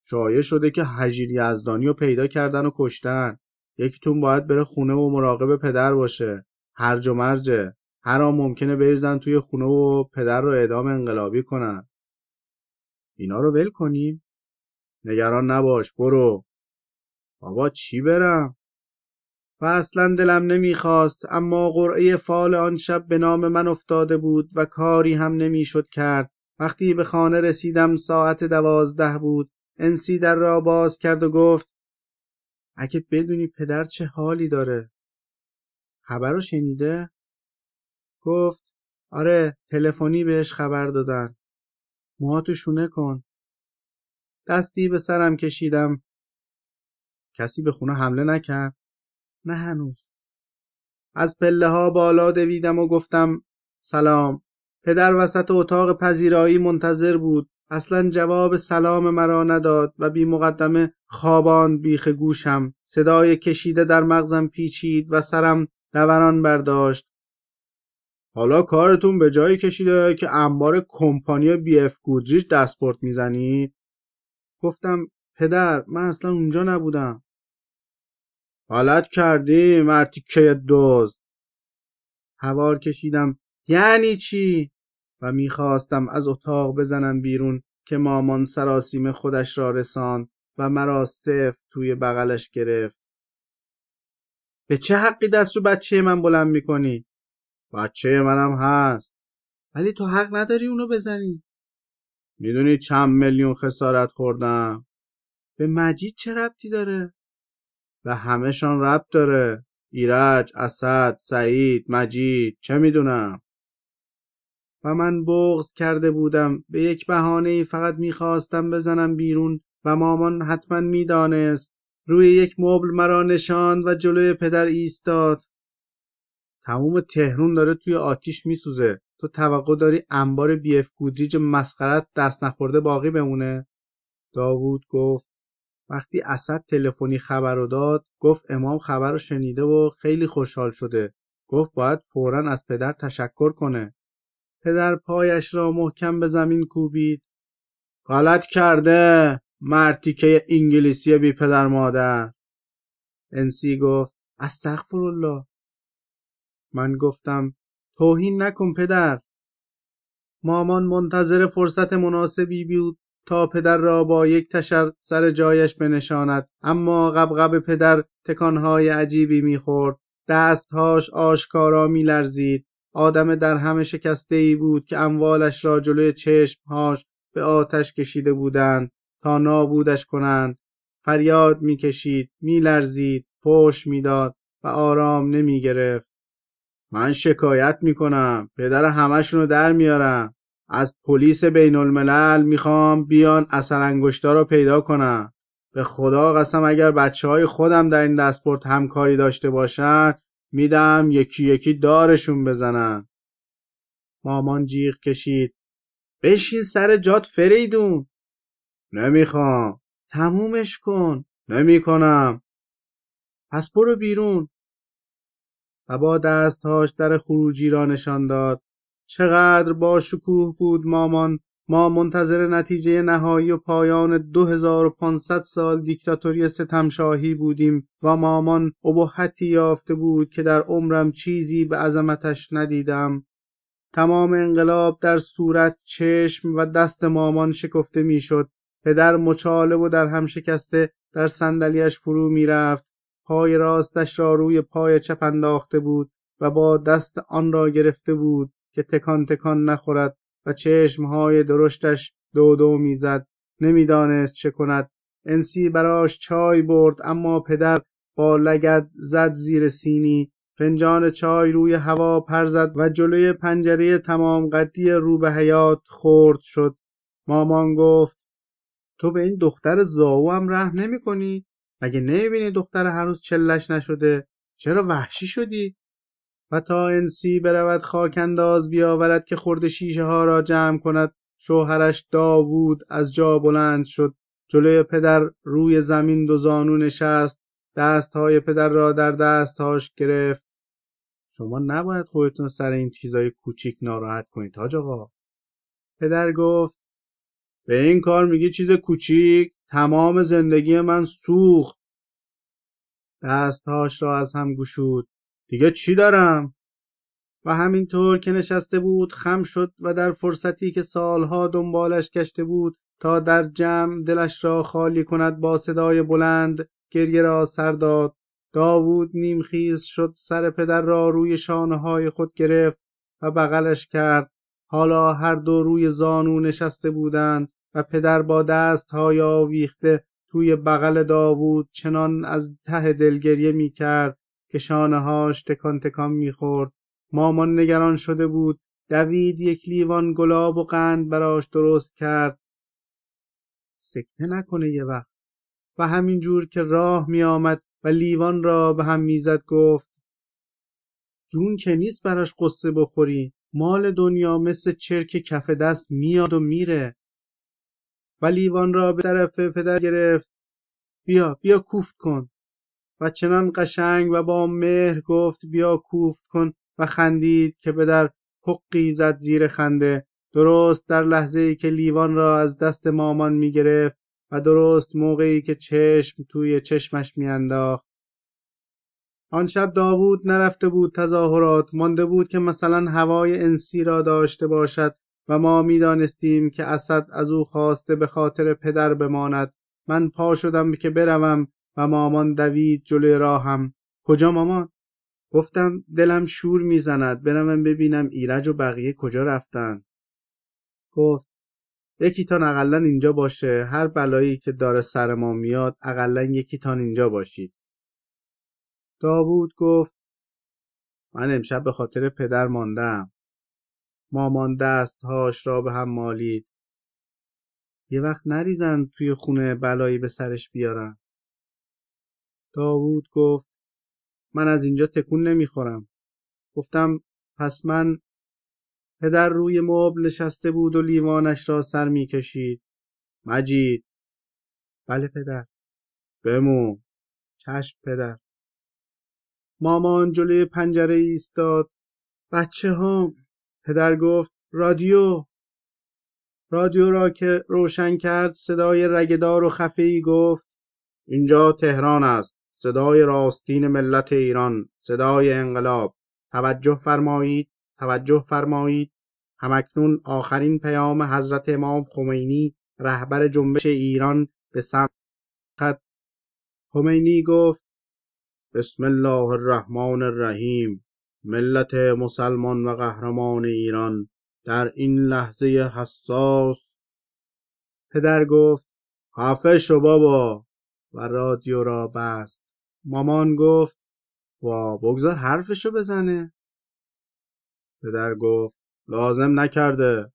شایع شده که هجیری از پیدا کردن و کشتن یکیتون باید بره خونه و مراقب پدر باشه هرج و مرجه هر آن ممکنه بریزن توی خونه و پدر رو اعدام انقلابی کنن اینا رو ول کنیم نگران نباش برو بابا چی برم و اصلا دلم نمیخواست اما قرعه فال آن شب به نام من افتاده بود و کاری هم نمیشد کرد وقتی به خانه رسیدم ساعت دوازده بود انسی در را باز کرد و گفت اگه بدونی پدر چه حالی داره خبر رو شنیده گفت آره تلفنی بهش خبر دادن موهاتو شونه کن دستی به سرم کشیدم کسی به خونه حمله نکرد نه هنوز از پله ها بالا دویدم و گفتم سلام پدر وسط اتاق پذیرایی منتظر بود اصلا جواب سلام مرا نداد و بی مقدمه خوابان بیخ گوشم صدای کشیده در مغزم پیچید و سرم دوران برداشت حالا کارتون به جایی کشیده که انبار کمپانی بی اف گودریش دستپورت میزنید گفتم پدر من اصلا اونجا نبودم حالت کردی که دوز هوار کشیدم یعنی چی و میخواستم از اتاق بزنم بیرون که مامان سراسیم خودش را رساند و مرا سفت توی بغلش گرفت به چه حقی دست رو بچه من بلند میکنی بچه منم هست ولی تو حق نداری اونو بزنی میدونی چند میلیون خسارت خوردم به مجید چه ربطی داره به همهشان ربط داره ایرج اسد سعید مجید چه میدونم و من بغض کرده بودم به یک بهانه فقط میخواستم بزنم بیرون و مامان حتما میدانست روی یک مبل مرا نشاند و جلوی پدر ایستاد تموم تهرون داره توی آتیش میسوزه تو توقع داری انبار بی اف گودریج مسخرت دست نخورده باقی بمونه داوود گفت وقتی اسد تلفنی خبر رو داد گفت امام خبر رو شنیده و خیلی خوشحال شده گفت باید فورا از پدر تشکر کنه پدر پایش را محکم به زمین کوبید غلط کرده مرتیکه انگلیسی بی پدر مادر انسی گفت الله. من گفتم توهین نکن پدر مامان منتظر فرصت مناسبی بود تا پدر را با یک تشر سر جایش بنشاند اما غبغب پدر تکانهای عجیبی میخورد دستهاش آشکارا میلرزید آدم در همه شکسته ای بود که اموالش را جلوی چشمهاش به آتش کشیده بودند تا نابودش کنند فریاد میکشید میلرزید فوش میداد و آرام نمیگرفت من شکایت میکنم پدر همشونو در میارم از پلیس بین الملل میخوام بیان اثر انگشتا رو پیدا کنم به خدا قسم اگر بچه های خودم در این دستپورت همکاری داشته باشن میدم یکی یکی دارشون بزنم مامان جیغ کشید بشین سر جات فریدون نمیخوام تمومش کن نمیکنم پس برو بیرون و با دستهاش در خروجی را نشان داد چقدر با شکوه بود مامان ما منتظر نتیجه نهایی و پایان 2500 سال دیکتاتوری ستمشاهی بودیم و مامان ابهتی یافته بود که در عمرم چیزی به عظمتش ندیدم تمام انقلاب در صورت چشم و دست مامان شکفته میشد پدر مچاله و در هم شکسته در صندلیاش فرو میرفت پای راستش را روی پای چپ انداخته بود و با دست آن را گرفته بود که تکان تکان نخورد و چشمهای درشتش دو دو میزد نمیدانست چه کند انسی براش چای برد اما پدر با لگد زد زیر سینی فنجان چای روی هوا پر زد و جلوی پنجره تمام قدی رو به حیات خورد شد مامان گفت تو به این دختر زاو هم رحم نمی مگه نمیبینی دختر هنوز چلش نشده چرا وحشی شدی و تا انسی برود خاک انداز بیاورد که خورد شیشه ها را جمع کند شوهرش داوود از جا بلند شد جلوی پدر روی زمین دو زانو نشست های پدر را در دستهاش گرفت شما نباید خودتون سر این چیزای کوچیک ناراحت کنید حاج آقا پدر گفت به این کار میگی چیز کوچیک تمام زندگی من سوخت دستهاش را از هم گشود دیگه چی دارم و همینطور که نشسته بود خم شد و در فرصتی که سالها دنبالش گشته بود تا در جمع دلش را خالی کند با صدای بلند گریه را سر داد داوود نیمخیز شد سر پدر را روی شانه های خود گرفت و بغلش کرد حالا هر دو روی زانو نشسته بودند و پدر با های آویخته توی بغل داوود چنان از ته دل گریه می کرد که شانههاش تکان تکان می خورد. مامان نگران شده بود دوید یک لیوان گلاب و قند براش درست کرد سکته نکنه یه وقت و همین جور که راه می آمد و لیوان را به هم میزد گفت جون که نیست براش قصه بخوری مال دنیا مثل چرک کف دست میاد و میره و لیوان را به طرف پدر گرفت بیا بیا کوفت کن و چنان قشنگ و با مهر گفت بیا کوفت کن و خندید که پدر حقی زد زیر خنده درست در لحظه ای که لیوان را از دست مامان می گرفت و درست موقعی که چشم توی چشمش انداخت آن شب داوود نرفته بود تظاهرات مانده بود که مثلا هوای انسی را داشته باشد و ما میدانستیم که اسد از او خواسته به خاطر پدر بماند من پا شدم که بروم و مامان دوید جلوی راهم کجا مامان گفتم دلم شور میزند بروم ببینم ایرج و بقیه کجا رفتن گفت یکی تان اقلا اینجا باشه هر بلایی که داره سر ما میاد اقلا یکی تان اینجا باشید داوود گفت من امشب به خاطر پدر ماندم مامان دستهاش را به هم مالید یه وقت نریزن توی خونه بلایی به سرش بیارن داوود گفت من از اینجا تکون نمیخورم گفتم پس من پدر روی مبل نشسته بود و لیوانش را سر میکشید مجید بله پدر بمون چشم پدر مامان جلوی پنجره ایستاد بچه هم پدر گفت رادیو رادیو را که روشن کرد صدای رگدار و ای گفت اینجا تهران است صدای راستین ملت ایران صدای انقلاب توجه فرمایید توجه فرمایید همکنون آخرین پیام حضرت امام خمینی رهبر جنبش ایران به سمت خمینی گفت بسم الله الرحمن الرحیم ملت مسلمان و قهرمان ایران در این لحظه حساس پدر گفت خفه شو بابا و رادیو را بست مامان گفت وا بگذار حرفشو بزنه پدر گفت لازم نکرده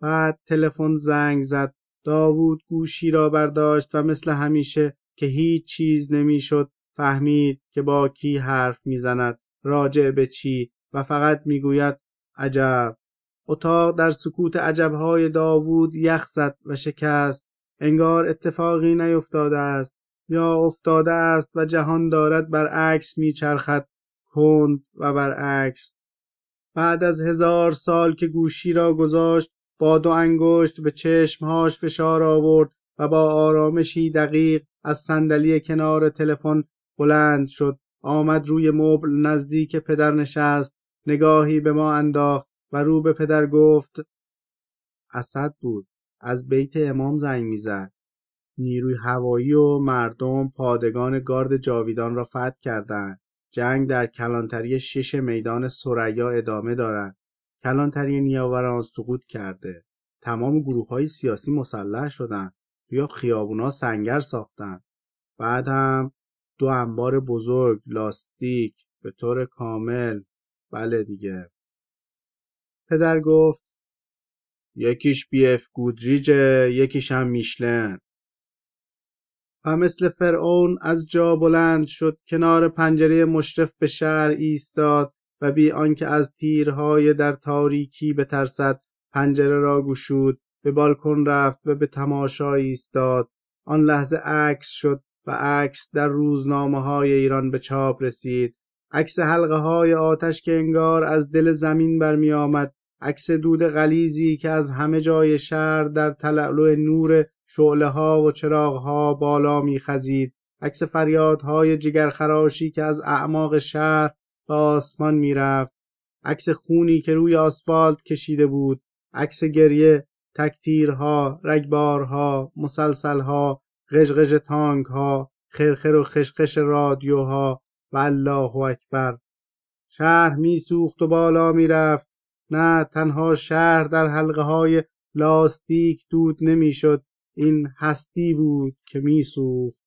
بعد تلفن زنگ زد داوود گوشی را برداشت و مثل همیشه که هیچ چیز نمیشد فهمید که با کی حرف میزند راجع به چی و فقط میگوید عجب اتاق در سکوت عجبهای داوود یخ زد و شکست انگار اتفاقی نیفتاده است یا افتاده است و جهان دارد برعکس میچرخد کند و برعکس بعد از هزار سال که گوشی را گذاشت با دو انگشت به چشمهاش فشار آورد و با آرامشی دقیق از صندلی کنار تلفن بلند شد آمد روی مبل نزدیک پدر نشست نگاهی به ما انداخت و رو به پدر گفت اسد بود از بیت امام زنگ میزد نیروی هوایی و مردم پادگان گارد جاویدان را فتح کردند جنگ در کلانتری شش میدان سریا ادامه دارد کلانتری نیاوران سقوط کرده تمام گروه های سیاسی مسلح شدند یا خیابونا سنگر ساختند بعد هم دو انبار بزرگ لاستیک به طور کامل بله دیگه پدر گفت یکیش بی اف گودریجه یکیش هم میشلن و مثل فرعون از جا بلند شد کنار پنجره مشرف به شهر ایستاد و بی آنکه از تیرهای در تاریکی به بترسد پنجره را گشود به بالکن رفت و به تماشا ایستاد آن لحظه عکس شد و عکس در روزنامه های ایران به چاپ رسید عکس حلقه های آتش که انگار از دل زمین برمی آمد عکس دود غلیزی که از همه جای شهر در تلعلو نور شعله ها و چراغ ها بالا خزید. عکس فریادهای جگرخراشی که از اعماق شهر به آسمان میرفت عکس خونی که روی آسفالت کشیده بود عکس گریه تکتیرها رگبارها مسلسلها غژغژ تانک ها خرخر و خشخش رادیوها و الله اکبر شهر میسوخت و بالا میرفت نه تنها شهر در حلقه های لاستیک دود نمیشد این هستی بود که میسوخت